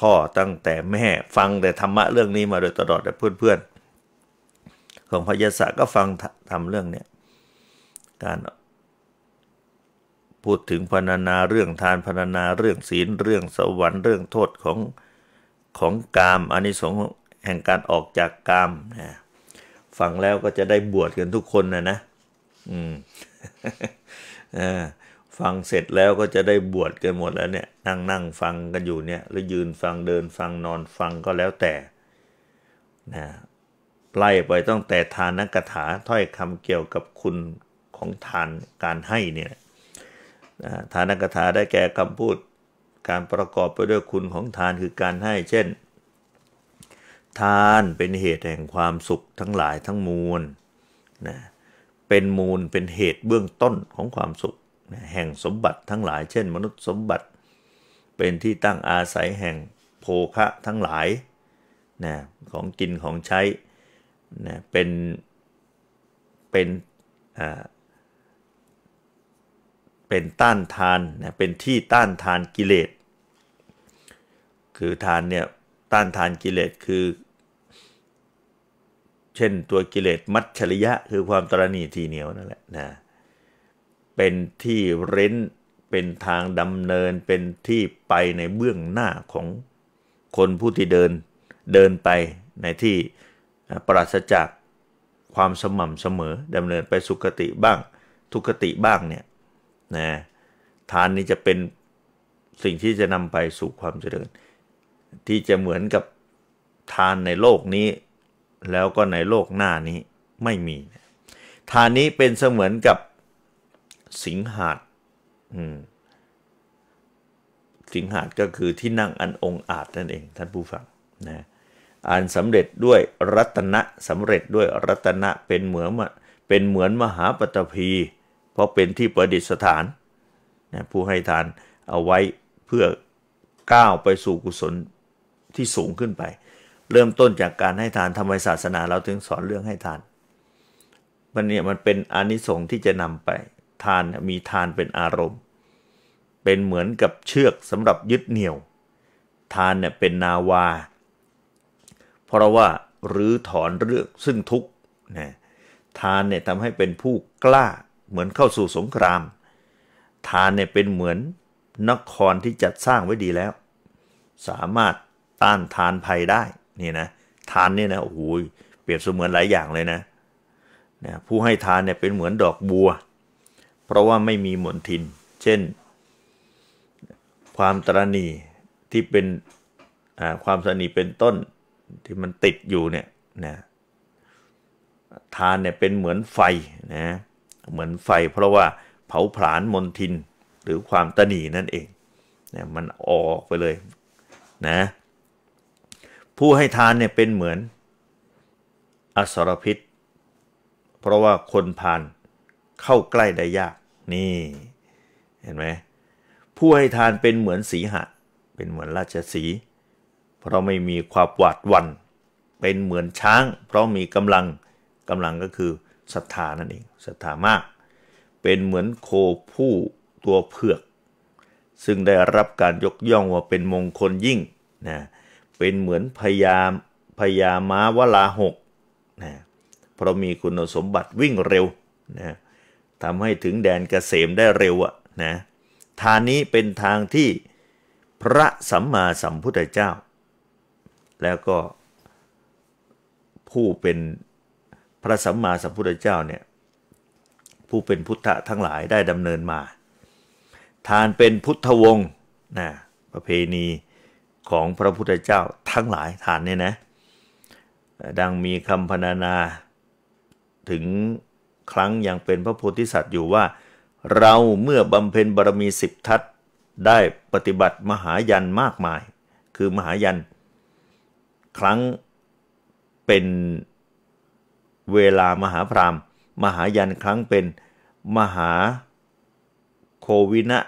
พ่อตั้งแต่แม่ ฟังแต่ ธรรมะเรื่องนี้มาโดยตลอดแต่เพื่อน ๆ ของพยศก็ฟังทำเรื่อง เนี้ยการพูดถึงพรรณนาเรื่องทานพรรณนาเรื่อง ศีลเรื่อง สวรรค์เรื่องโทษของ ของ กามอานิสงส์แห่งการออกจากกามนะฟังแล้วก็จะได้บวชกันทุกคนนะนะ อืมอ่าฟังเสร็จแล้วก็จะได้บวชกันหมดแล้วเนี่ยนั่งนั่งฟังกันอยู่เนี่ยแล้วยืนฟังเดินฟังนอนฟังก็แล้วแต่นะไล่ไปตั้งแต่ทานนักถาถ้อยคำเกี่ยวกับคุณของทานการให้เนี่ยนะทานนักถาได้แก่คำพูดการประกอบไปด้วยคุณของทานคือการให้ เช่น ทานเป็นเหตุแห่งความสุขทั้งหลายทั้งมวลนะเป็นมูลเป็นเหตุเบื้องต้นของความสุขแห่งสมบัติทั้งหลาย เช่นมนุษย์สมบัติเป็นที่ตั้งอาศัยแห่งโภคะทั้งหลายนะของกินของใช้นะเป็น เป็นอ่าเป็นต้านทานนะเป็นที่ต้านทานกิเลสคือทานเนี่ยต้านทานกิเลสคือ เช่นตัวกิเลสมัชฉริยะ คือความตรณีทีเหนียวนั่นแหละนะเป็นที่เร้นเป็นทางดำเนินเป็นที่ไปในเบื้องหน้าของคนผู้ที่เดินเดินไปในที่ปราศจากความสม่ำเสมอดำเนินไปสุคติบ้างทุคติบ้างเนี่ยนะทานนี้จะเป็นสิ่งที่จะนำไปสู่ความเจริญ ที่จะเหมือนกับทานในโลกนี้ แล้วก็ในโลกหน้านี้ไม่มี ทานนี้เป็นเสมือนกับสิงหาดสิงหาดก็คือที่นั่งอันองอาจนั่นเอง ท่านผู้ฟังนะอันสำเร็จด้วยรัตนะสำเร็จด้วยรัตนะเป็นเหมือนเป็นเหมือนมหาปตพีเพราะเป็นที่ประดิษฐานนะผู้ให้ทานเอาไว้เพื่อก้าวไปสู่กุศลที่สูงขึ้นไป เริ่มต้นจากการให้ทานทำไมศาสนา เราถึงสอนเรื่องให้ทานมันเนี่ยมันเป็นอนิสงส์ที่จะนำไปทานมีทานเป็นอารมณ์ เป็นเหมือนกับเชือกสำหรับยึดเหนี่ยว ทานเนี่ยเป็นนาวา เพราะว่ารื้อถอนเรื่องซึ่งทุกนะทานเนี่ยทำให้เป็นผู้กล้าเหมือนเข้าสู่สงคราม ทานเนี่ยเป็นเหมือนนครที่จัดสร้างไว้ดีแล้ว สามารถต้านทานภัยได้นี่นะทานเนี่ยนะโอ้ยเปรียบเสมือนหลายอย่างเลยนะ ผู้ให้ทานเนี่ยเป็นเหมือนดอกบัวเพราะว่าไม่มีมนทิน เช่น ความตรณีที่เป็นความสนีเป็นต้นที่มันติดอยู่เนี่ยนะทานเนี่ยเป็นเหมือนไฟนะเหมือนไฟ เพราะว่าเผาผลาญมนทินหรือความตนีนั่นเองเนะมันออกไปเลย นะ ผู้ให้ทานเนี่ยเป็นเหมือนอสรพิษ เพราะว่าคน่านเข้าใกล้ได้ยาก นี่ เห็นไหมผู้ให้ทานเป็นเหมือนสีหะ เป็นเหมือนราชสีเพราะไม่มีความหวาดวันนเป็นเหมือนช้าง เพราะมีกำลังกำลังก็คือศรัทธานั่นเอง ศรัทธามาก เป็นเหมือนโคผู้ตัวเผือก ซึ่งได้รับการยกย่องว่าเป็นมงคลยิ่ง นะ เป็นเหมือนพยามพยาม้าวลาหกนะ เพราะมีคุณสมบัติวิ่งเร็ว นะทำให้ถึงแดนเกษมได้เร็วอะนะทางนี้เป็นทางที่พระสัมมาสัมพุทธเจ้า แล้วก็ผู้เป็นพระสัมมาสัมพุทธเจ้าเนี่ยผู้เป็นพุทธะทั้งหลายได้ดำเนินมา ทานเป็นพุทธวงศ์นะประเพณีของพระพุทธเจ้าทั้งหลายทานเนี่ยนะดังมีคำพนานาถึงครั้งยังเป็นพระโพธิสัตว์อยู่ว่า เราเมื่อบำเพ็ญบารมีสิบทัศได้ปฏิบัติมหายันมากมาย คือมหายันครั้งเป็นเวลามหาพรามมหายันครั้งเป็นมหาโควินะ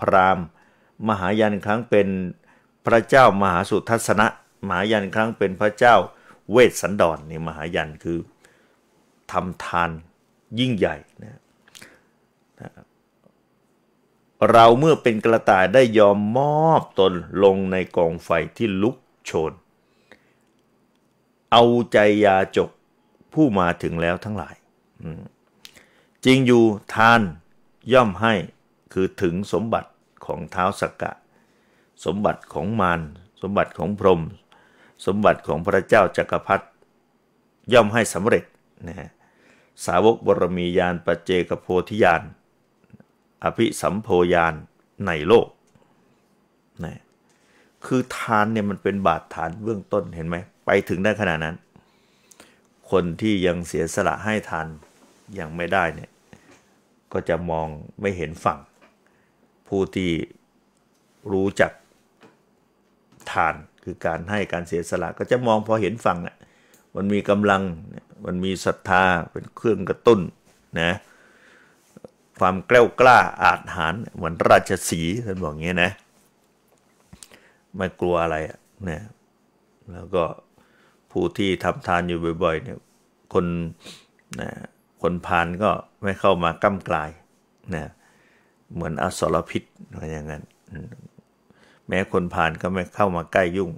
พรามมหายันครั้งเป็นพระเจ้ามหาสุทัศนะมหายันครั้งเป็นพระเจ้าเวสสันดรนนี่มหายันคือทำทานยิ่งใหญ่นะเราเมื่อเป็นกระต่ายได้ยอมมอบตนลงในกองไฟที่ลุกโชน เอาใจยาจก ผู้มาถึงแล้วทั้งหลาย จริงอยู่ทานย่อมให้ คือถึงสมบัติของเท้าสกกะ สมบัติของมาร สมบัติของพรหมสมบัติของพระเจ้าจักรพรรดิย่อมให้สำเร็จนะฮะสาวกบรมียานปัจเจกโพธิยาน อภิสัมโพยานในโลกนะคือทานเนี่ยมันเป็นบาดฐานเบื้องต้นเห็นไหมไปถึงได้ขนาดนั้น คนที่ยังเสียสละให้ทานยังไม่ได้เนี่ยก็จะมองไม่เห็นฝั่งผู้ที่รู้จักทานคือการให้การเสียสละ ก็จะมองพอเห็นฝั่งน่ะมันมีกำลังมันมีศรัทธาเป็นเครื่องกระตุ้นนะ ความกล้ากล้าอาจหาร เหมือนราชสีท่านบอกงี้นะ ไม่กลัวอะไรนะแล้วก็ผู้ที่ทำทานอยู่บ่อย ๆ เนี่ยคนนะคนพานก็ไม่เข้ามาก้ากลายนะเหมือนอสรพิษอะไรอย่างนั้น แม้คนพานก็ไม่เข้ามาใกล้ยุ่ง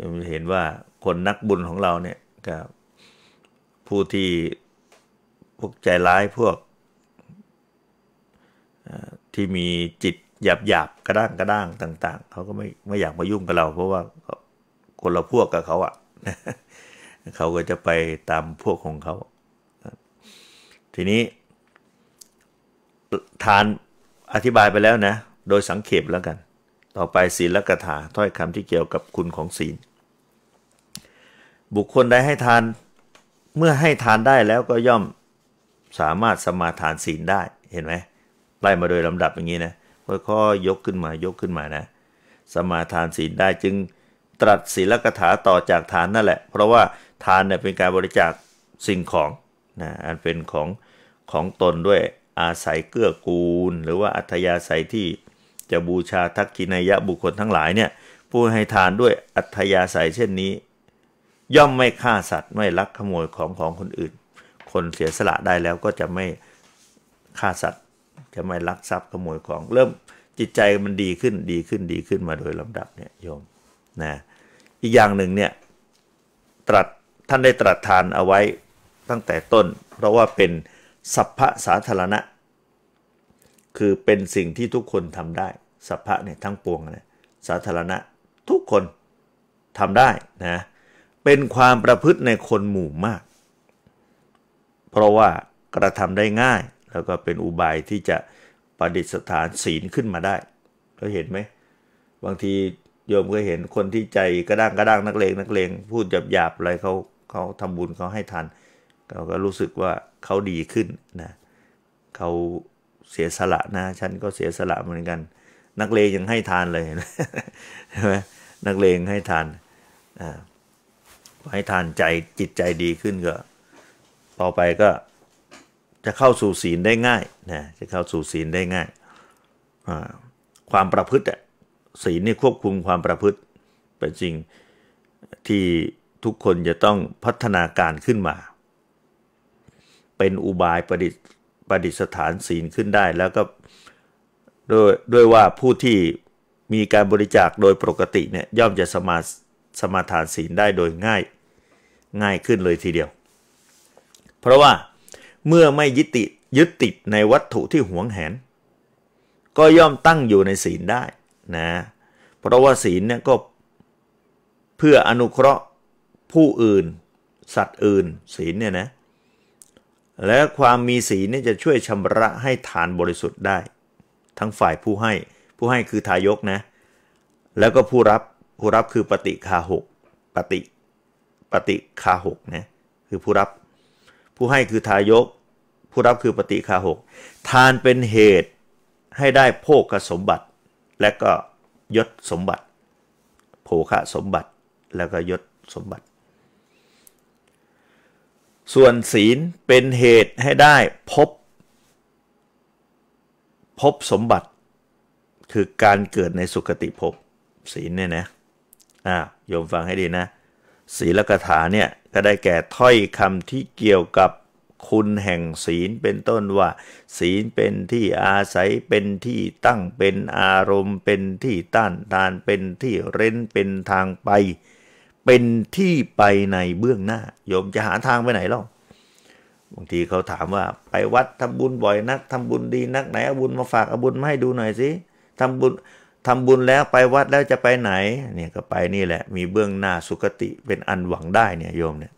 ยังเห็นว่า คนนักบุญของเราเนี่ยก็ผู้ที่พวกใจร้ายพวก ที่มีจิตหยาบหยาบกระด้างกระด้างต่างๆ เขาก็ไม่ไม่อยากมายุ่งกับเรา เพราะว่าคนเราพวกกับเขาอ่ะเขาก็จะไปตามพวกของเขา ทีนี้ทานอธิบายไปแล้วนะ โดยสังเขปแล้วกัน ต่อไปศีลกถาถ้อยคำที่เกี่ยวกับคุณของศีล บุคคลใดให้ทานเมื่อให้ทานได้แล้วก็ย่อมสามารถสมาทานศีลได้ เห็นไหมไล่มาโดยลำดับอย่างนี้นะค่อยๆยกขึ้นมา ยกขึ้นมานะ สมาทานศีลได้จึงตรัสศีลกถาต่อจากฐานนั่นแหละ เพราะว่าทานเนี่ยเป็นการบริจาคสิ่งของ นะ อันเป็นของ ของตนด้วยอาศัยเกื้อกูล หรือว่าอัธยาศัยที่จะบูชาทักกินายะบุคคลทั้งหลายเนี่ยผู้ให้ทานด้วยอัธยาศัยเช่นนี้ย่อมไม่ฆ่าสัตว์ไม่ลักขโมยของ ของคนอื่น คนเสียสละได้แล้วก็จะไม่ฆ่าสัตว์ จะไม่ลักทรัพย์ขโมยของเริ่มจิตใจมันดีขึ้นดีขึ้นดีขึ้นมาโดยลำดับเนี่ยโยมนะอีกอย่างหนึ่งเนี่ยตรัสท่านได้ตรัสทานเอาไว้ตั้งแต่ต้น เพราะว่าเป็น สัพพะสาธารณะ คือเป็นสิ่งที่ทุกคนทำได้สัพพะเนี่ยทั้งปวงนะสาธารณะทุกคนทำได้นะเป็นความประพฤติในคนหมู่มาก เพราะว่ากระทำได้ง่าย แล้วก็เป็นอุบายที่จะประดิษฐานศีลขึ้นมาได้เราเห็นไหมบางทีโยมก็เห็นคนที่ใจกระด้างกระด้างนักเลงนักเลงพูดหยาบหยาบอะไรเขาเขาทำบุญเขาให้ทานเราก็รู้สึกว่าเขาดีขึ้นนะเขาเสียสละนะฉัน ก็เสียสละเหมือนกัน นักเลงยังให้ทานเลยใช่ไหมนักเลงให้ทานอ่าให้ทานใจจิตใจดีขึ้นก็ ต่อไปก็จะเข้าสู่ศีลได้ง่ายนะจะเข้าสู่ศีลได้ง่าย ความประพฤติศีลนี่ควบคุมความประพฤติ เป็นสิ่งที่ทุกคนจะต้องพัฒนาการขึ้นมา เป็นอุบายประดิษฐ์ประดิษฐานศีลขึ้นได้ แล้วก็ด้วยด้วยว่าผู้ที่มีการบริจาคโดยปกติเนี่ยย่อมจะสมาสมาทานศีลได้โดยง่ายง่ายขึ้นเลยทีเดียว เพราะว่าเมื่อไม่ยึดติดยึดติดในวัตถุที่หวงแหน ก็ย่อมตั้งอยู่ในศีลได้นะ เพราะว่าศีลเนี่ยก็เพื่ออนุเคราะห์ผู้อื่น สัตว์อื่นศีลเนี่ยนะ และความมีศีลเนี่ยจะช่วยชำระให้ฐานบริสุทธิ์ได้ ทั้งฝ่ายผู้ให้ผู้ให้คือทายกนะ แล้วก็ผู้รับผู้รับคือปฏิคาหกปฏิปฏิคาหกนะคือผู้รับผู้ให้คือทายก ผู้รับคือปฏิคาหกทานเป็นเหตุให้ได้โภคสมบัติ และก็ยศสมบัติโภคสมบัติแล้วก็ยศสมบัติ ส่วนศีลเป็นเหตุให้ได้พบ พบสมบัติคือการเกิดในสุคติภพศีลเนี่ยนะอ่าโยมฟังให้ดีนะศีลกถาเนี่ยก็ได้แก่ถ้อยคำที่เกี่ยวกับคุณแห่งศีลเป็นต้นว่า ศีลเป็นที่อาศัยเป็นที่ตั้งเป็นอารมณ์ เป็นที่ต้านทานเป็นที่เร้นเป็นทางไป เป็นที่ไปในเบื้องหน้า โยมจะหาทางไปไหนล่ะบางทีเขาถามว่า ไปวัดทำบุญบ่อยนัก ทำบุญดี นักไหนเอาบุญมาฝากเอาบุญมาให้ดูหน่อยสิทำบุญทำบุญแล้วไปวัดแล้วจะไปไหนเนี่ยก็ไปนี่แหละ มีเบื้องหน้าสุคติเป็นอันหวังได้เนี่ยโยมเนี่ย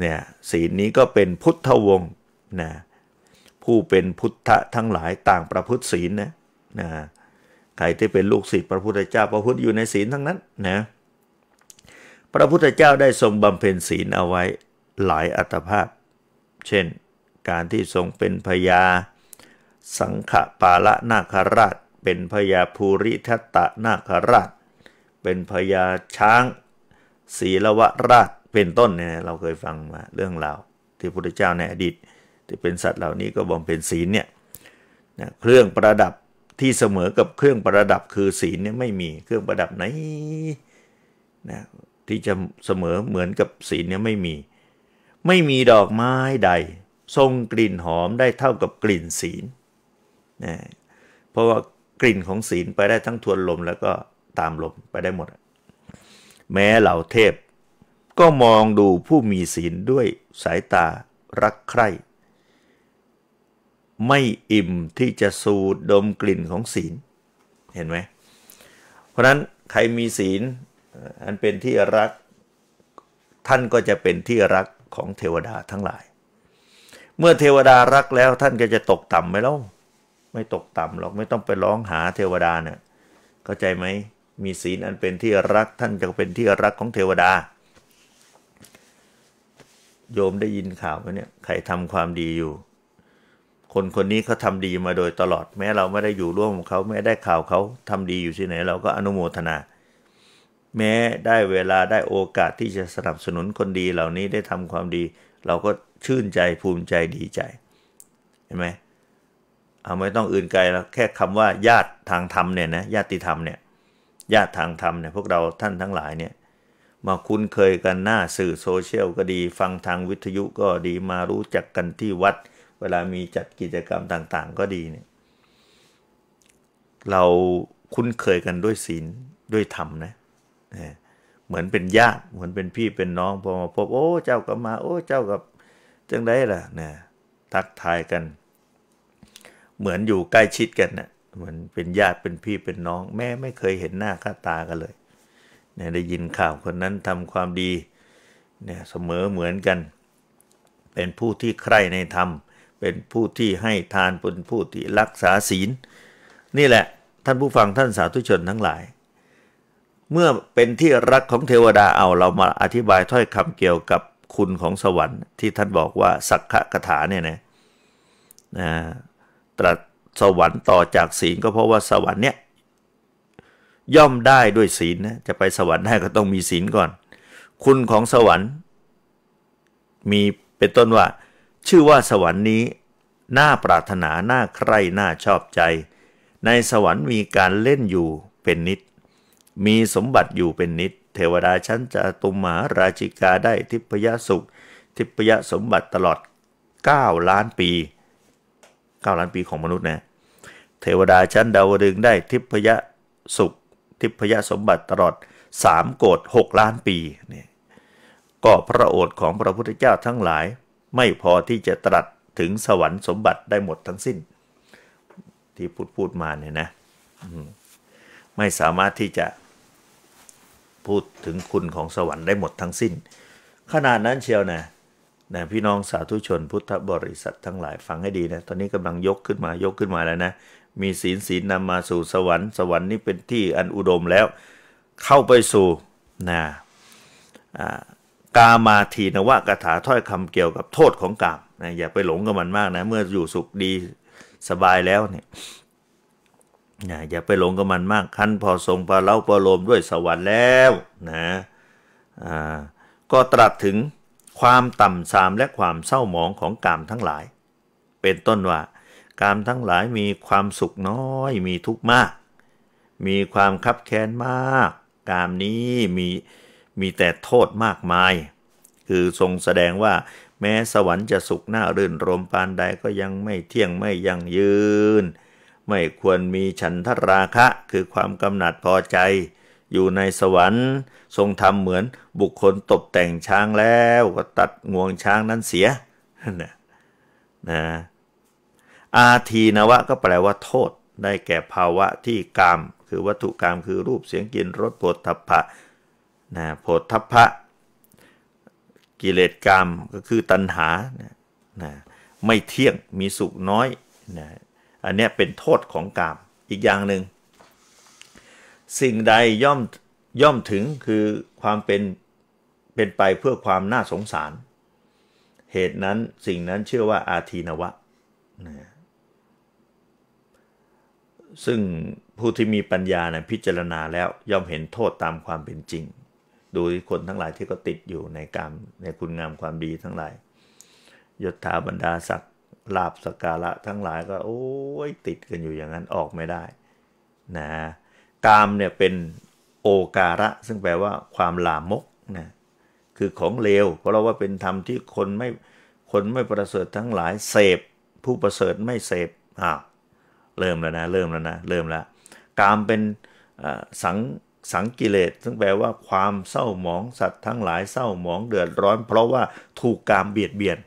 เนี่ยศีลนี้ก็เป็นพุทธวงศ์นะผู้เป็นพุทธทั้งหลายต่างประพฤติศีลนะนะใครที่เป็นลูกศิษย์พระพุทธเจ้าพระพุทธอยู่ในศีลทั้งนั้นนะพระพุทธเจ้าได้ทรงบำเพ็ญศีลเอาไว้หลายอัตภาพ เช่นการที่ทรงเป็นพญาสังฆปาละนาคราชเป็นพญาภูริทัตตนาคราช เป็นพญาช้างศีลวราช เป็นต้นเนี่ยเราเคยฟังมาเรื่องราวที่พระพุทธเจ้าในอดีต ที่เป็นสัตว์เหล่านี้ก็บำเพ็ญศีลเนี่ยนะเครื่องประดับที่เสมอกับเครื่องประดับคือศีลเนี่ยไม่มีเครื่องประดับไหนนะที่จะเสมอเหมือนกับศีลเนี่ยไม่มีไม่มีดอกไม้ใดทรงกลิ่นหอมได้เท่ากับกลิ่นศีลนะเพราะว่ากลิ่นของศีลไปได้ทั้งทวนลมแล้วก็ตามลมไปได้หมด แม้เหล่าเทพก็มองดูผู้มีศีลด้วยสายตารักใคร่ไม่อิ่มที่จะสูดดมกลิ่นของศีลเห็นไหมเพราะนั้นใครมีศีลอันเป็นที่รักท่านก็จะเป็นที่รักของเทวดาทั้งหลาย เมื่อเทวดารักแล้วท่านก็จะตกต่ำไหมล่าไม่ตกต่ำหรอกไม่ต้องไปร้องหาเทวดาเนี่ยเข้าใจไหมมีศีลอันเป็นที่รักท่านจะเป็นที่รักของเทวดา โยมได้ยินข่าวไหมเนี่ยใครทำความดีอยู่ คนคนนี้เขาทำดีมาโดยตลอดแม้เราไม่ได้อยู่ร่วมเขา แม้ได้ข่าวเขาทำดีอยู่ที่ไหน เราก็อนุโมทนา แม้ได้เวลาได้โอกาสที่จะสนับสนุนคนดีเหล่านี้ได้ทำความดีเราก็ชื่นใจภูมิใจดีใจ เห็นไหมเอาไม่ต้องอื่นไกลแล้วแค่คำว่า ญาติทางธรรมเนี่ยนะญาติธรรมเนี่ย ญาติทางธรรมเนี่ย พวกเราท่านทั้งหลายเนี่ยมาคุ้นเคยกันหน้าสื่อโซเชียลก็ดี ฟังทางวิทยุก็ดีมารู้จักกันที่วัด เวลามีจัดกิจกรรมต่าง ๆ ก็ดีเนี่ย เราคุ้นเคยกันด้วยศีลด้วยธรรมนะเหมือนเป็นญาติเหมือนเป็นพี่เป็นน้องพอมาพบโอ้เจ้ากับมา โอ้เจ้ากับจังได้ล่ะเนี่ยทักทายกันเหมือนอยู่ใกล้ชิดกันนะ่ะ เหมือนเป็นญาติเป็นพี่เป็นน้อง แม่ไม่เคยเห็นหน้าค่าตากันเลยเนี่ยได้ยินข่าวคนนั้นทำความดีเนี่ยเสมอเหมือนกัน เป็นผู้ที่ใคร่ในธรรม เป็นผู้ที่ให้ทานเป็นผู้ที่รักษาศีล นี่แหละ ท่านผู้ฟังท่านสาธุชนทั้งหลาย เมื่อเป็นที่รักของเทวดาเอาเรามาอธิบายถ้อยคำเกี่ยวกับคุณของสวรรค์ที่ท่านบอกว่าสักขะคาถาเนี่ยนะนะรัสสวรรค์ต่อจากศีลก็เพราะว่าสวรรค์เนี่ยย่อมได้ด้วยศีลนะจะไปสวรรค์ได้ก็ต้องมีศีลก่อน คุณของสวรรค์มีเป็นต้นว่า ชื่อว่าสวรรค์นี้น่าปรารถนาน่าใคร่น่าชอบใจ ในสวรรค์มีการเล่นอยู่เป็นนิด มีสมบัติอยู่เป็นนิด เทวดาชั้นจะตุมหาราชิกาได้ทิพยสุข ทิพยสมบัติตลอด 9 ล้านปีก้าล้านปีของมนุษย์นะเทวดาชั้นดาวดึงได้ทิพยสุขทิพยสมบัติตลอดสามโกดหกล้านปี เนี่ย ก็พระโอษฐ์ของพระพุทธเจ้าทั้งหลาย ไม่พอที่จะตรัสถึงสวรรค์สมบัติได้หมดทั้งสิ้น ที่พูดพูดมาเนี่ยนะไม่สามารถที่จะพูดถึงคุณของสวรรค์ได้หมดทั้งสิ้น ขนาดนั้นเชียวนะนะพี่น้องสาธุชนพุทธบริษัททั้งหลาย ฟังให้ดีนะตอนนี้กำลังยกขึ้นมายกขึ้นมาแล้วนะมีศีลศีลนำมาสู่สวรรค์สวรรค์นี่เป็นที่อันอุดมแล้ว เข้าไปสู่นะกามาทีนวะกถาถ้อยคำเกี่ยวกับโทษของกามนะอย่าไปหลงกับมันมากนะเมื่ออยู่สุขดีสบายแล้วเนี่ยนะอย่าไปหลงกับมันมากขั้นพอทรงพอเล้าพอลมด้วยสวรรค์แล้วนะก็ตรัสถึงความต่ำสามและความเศร้าหมองของกามทั้งหลาย เป็นต้นว่ากามทั้งหลายมีความสุขน้อยมีทุกข์มาก มีความคับแค้นมาก กามนี้มีมีแต่โทษมากมาย คือทรงแสดงว่าแม้สวรรค์จะสุขหน้ารื่นรมปานใดก็ยังไม่เที่ยงไม่ยั่งยืน ไม่ควรมีฉันทราคะคือความกำหนัดพอใจอยู่ในสวรรค์ทรงทำเหมือนบุคคลตบแต่งช้างแล้ว ก็ตัดงวงช้างนั้นเสียนะนะอาทีนวะก็แปลว่าโทษได้แก่ภาวะที่กามคือวัตถุกามคือรูปเสียงกลิ่นรสโผฏฐัพพะนะโผฏฐัพพะกิเลสกามก็คือตัณหานะนะไม่เที่ยงมีสุขน้อยนะอันนี้เป็นโทษของกามอีกอย่างหนึ่งสิ่งใดย่อมย่อมถึงคือความเป็นเป็นไปเพื่อความน่าสงสาร เหตุนั้นสิ่งนั้นเชื่อว่าอาทีนวะนะซึ่งผู้ที่มีปัญญานะพิจารณาแล้วย่อมเห็นโทษตามความเป็นจริงดูที่คนทั้งหลายที่ก็ติดอยู่ในกรรมในคุณงามความดีทั้งหลายยศถาบรรดาศักดิ์ลาบสการะทั้งหลายก็ โอ้ยติดกันอยู่อย่างนั้นออกไม่ได้ นะกามเนี่ยเป็นโอการะ ซึ่งแปลว่าความลามกนะคือของเลวเพราะเราว่าเป็นธรรมที่คนไม่คนไม่ประเสริฐทั้งหลายเสพ ผู้ประเสริฐไม่เสพอ้าวเริ่มแล้วนะเริ่มแล้วนะเริ่มแล้ว กามเป็นสังสังกิเลสซึ่งแปลว่าความเศร้าหมองสัตว์ทั้งหลายเศร้าหมองเดือดร้อนเพราะว่าถูกกามเบียดเบียน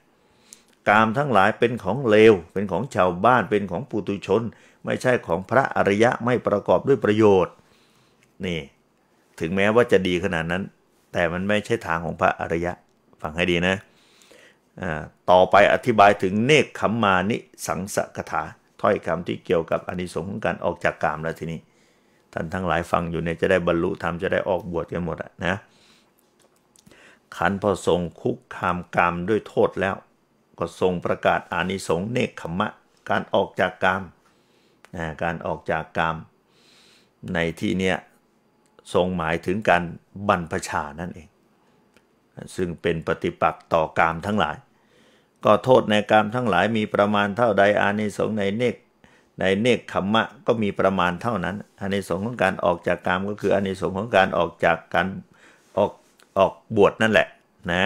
กามทั้งหลายเป็นของเลวเป็นของชาวบ้านเป็นของปุตุชนไม่ใช่ของพระอริยะไม่ประกอบด้วยประโยชน์นี่ถึงแม้ว่าจะดีขนาดนั้น แต่มันไม่ใช่ทางของพระอริยะ ฟังให้ดีนะต่อไปอธิบายถึงเนกขมมานิสังสกถาถ้อยคำที่เกี่ยวกับอนิสงส์ของการออกจากกามแล้วทีนี้ท่านทั้งหลายฟังอยู่เนี่ยจะได้บรรลุธรรมจะได้ออกบวชกันหมดนะขันพอทรงคุกคามกามด้วยโทษแล้ว ก็ทรงประกาศอานิสงส์เนกขมะการออกจากกามนะการออกจากกามในที่เนี้ยทรงหมายถึงการบรรพชานั่นเอง ซึ่งเป็นปฏิปักษ์ต่อกามทั้งหลาย ก็โทษในกามทั้งหลายมีประมาณเท่าใด อานิสงส์ในเนกในเนกขมมะก็มีประมาณเท่านั้น อานิสงส์ของการออกจากกามก็คืออานิสงส์ของการออกจากการออกออกบวชนั่นแหละนะ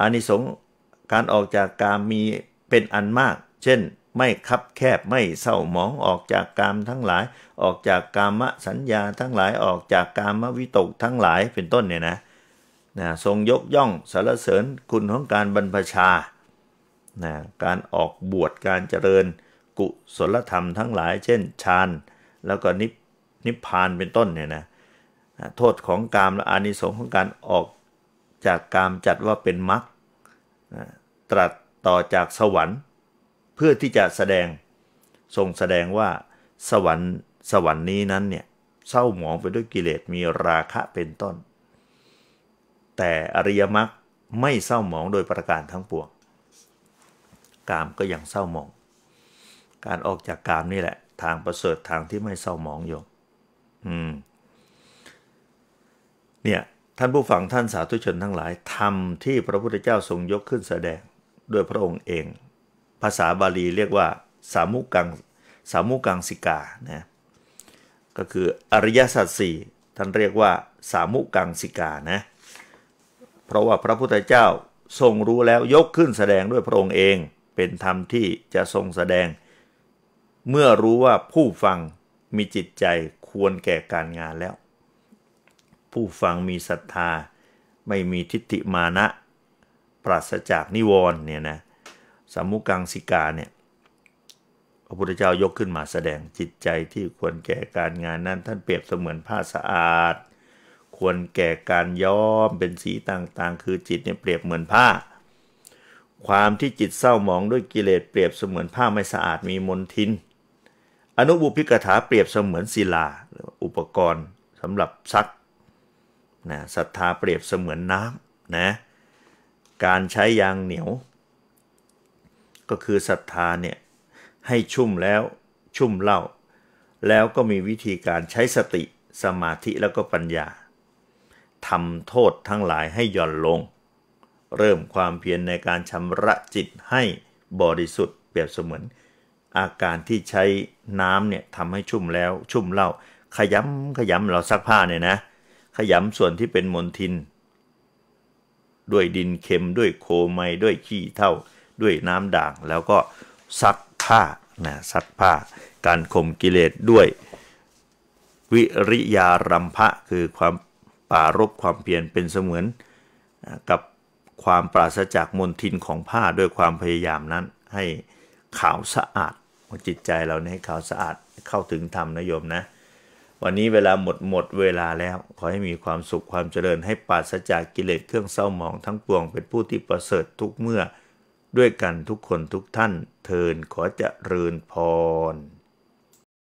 อานิสงส์การออกจากกามมีเป็นอันมาก เช่นไม่คับแคบไม่เศร้าหมองออกจากกามทั้งหลาย ออกจากกามสัญญาทั้งหลายออกจากกามวิตกทั้งหลายเป็นต้นเนี่ยนะนะทรงยกย่องสรรเสริญคุณของการบรรพชานะการออกบวชการเจริญ กุศลธรรมทั้งหลาย เช่นฌานแล้วก็นิพนิพพานเป็นต้นเนี่ยนะโทษของกามและอานิสงส์ของการออกจากกามจัดว่าเป็นมรรคตรัสต่อจากสวรรค์เพื่อที่จะแสดง ทรงแสดงว่าสวรรค์สวรรค์นี้นั้นเนี่ย เศร้าหมองไปด้วยกิเลสมีราคะเป็นต้น แต่อริยมรรคไม่เศร้าหมองโดยประการทั้งปวงกามก็ยังเศร้าหมอง การออกจากกามนี่แหละ ทางประเสริฐทางที่ไม่เศร้าหมองโยมอืม เนี่ยท่านผู้ฟังท่านสาธุชน ทั้งหลายทำที่พระพุทธเจ้าทรงยกขึ้นแสดงด้วยพระองค์เองภาษาบาลีเรียกว่าสามุกังสามุกังสิกานะก็คืออริยสัจสี่ท่านเรียกว่าสามุกังสิกานะเพราะว่าพระพุทธเจ้าทรงรู้แล้วยกขึ้นแสดงด้วยพระองค์เอง เป็นธรรมที่จะทรงแสดง เมื่อรู้ว่าผู้ฟังมีจิตใจควรแก่การงานแล้ว ผู้ฟังมีศรัทธาไม่มีทิฏฐิมานะ ปราศจากนิวรณ์เนี่ยนะสามุกังสิกาเนี่ย พระพุทธเจ้ายกขึ้นมาแสดงจิตใจที่ควรแก่การงานนั้นท่านเปรียบเสมือนผ้าสะอาด ควรแก่การย้อมเป็นสีต่างๆ คือจิตเนี่ยเปรียบเหมือนผ้า ความที่จิตเศร้าหมองด้วยกิเลสเปรียบเสมือนผ้าไม่สะอาดมีมลทิน อนุบุพิกถาเปรียบเสมือนศิลาอุปกรณ์สำหรับซัก นะ ศรัทธาเปรียบเสมือนน้ำนะ การใช้ยางเหนียวก็คือศรัทธาเนี่ยให้ชุ่มแล้ว ชุ่มเล่า แล้วก็มีวิธีการใช้สติ สมาธิแล้วก็ปัญญาทำโทษทั้งหลายให้หย่อนลง เริ่มความเพียรในการชำระจิตให้บริสุทธิ์เปรียบเสมือน อาการที่ใช้น้ำเนี่ยทำให้ชุ่มแล้ว ชุ่มเล่า ขยำขยำเราซักผ้าเนี่ยนะ ขยำส่วนที่เป็นมลทิน ด้วยดินเค็มด้วยโคไมด้วยขี้เท่าด้วยน้ำด่างแล้วก็ซักผ้านะซักผ้าการข่มกิเลสด้วย วิริยารัมภะคือความปารบความเพียรเป็นเสมือน กับความปราศจากมลทินของผ้าด้วยความพยายามนั้น ให้ ขาวสะอาดจิตใจเราเนให้ขาวสะอาดเข้าถึงธรรมนะโยมนะวันนี้เวลาหมดหมด เวลาแล้วขอให้มีความสุขความเจริญ ให้ปราศจากกิเลสเครื่องเศร้าหมองทั้งปวงเป็นผู้ที่ประเสริฐทุกเมื่อด้วยกันทุกคนทุกท่านเทินขอจะเรินพร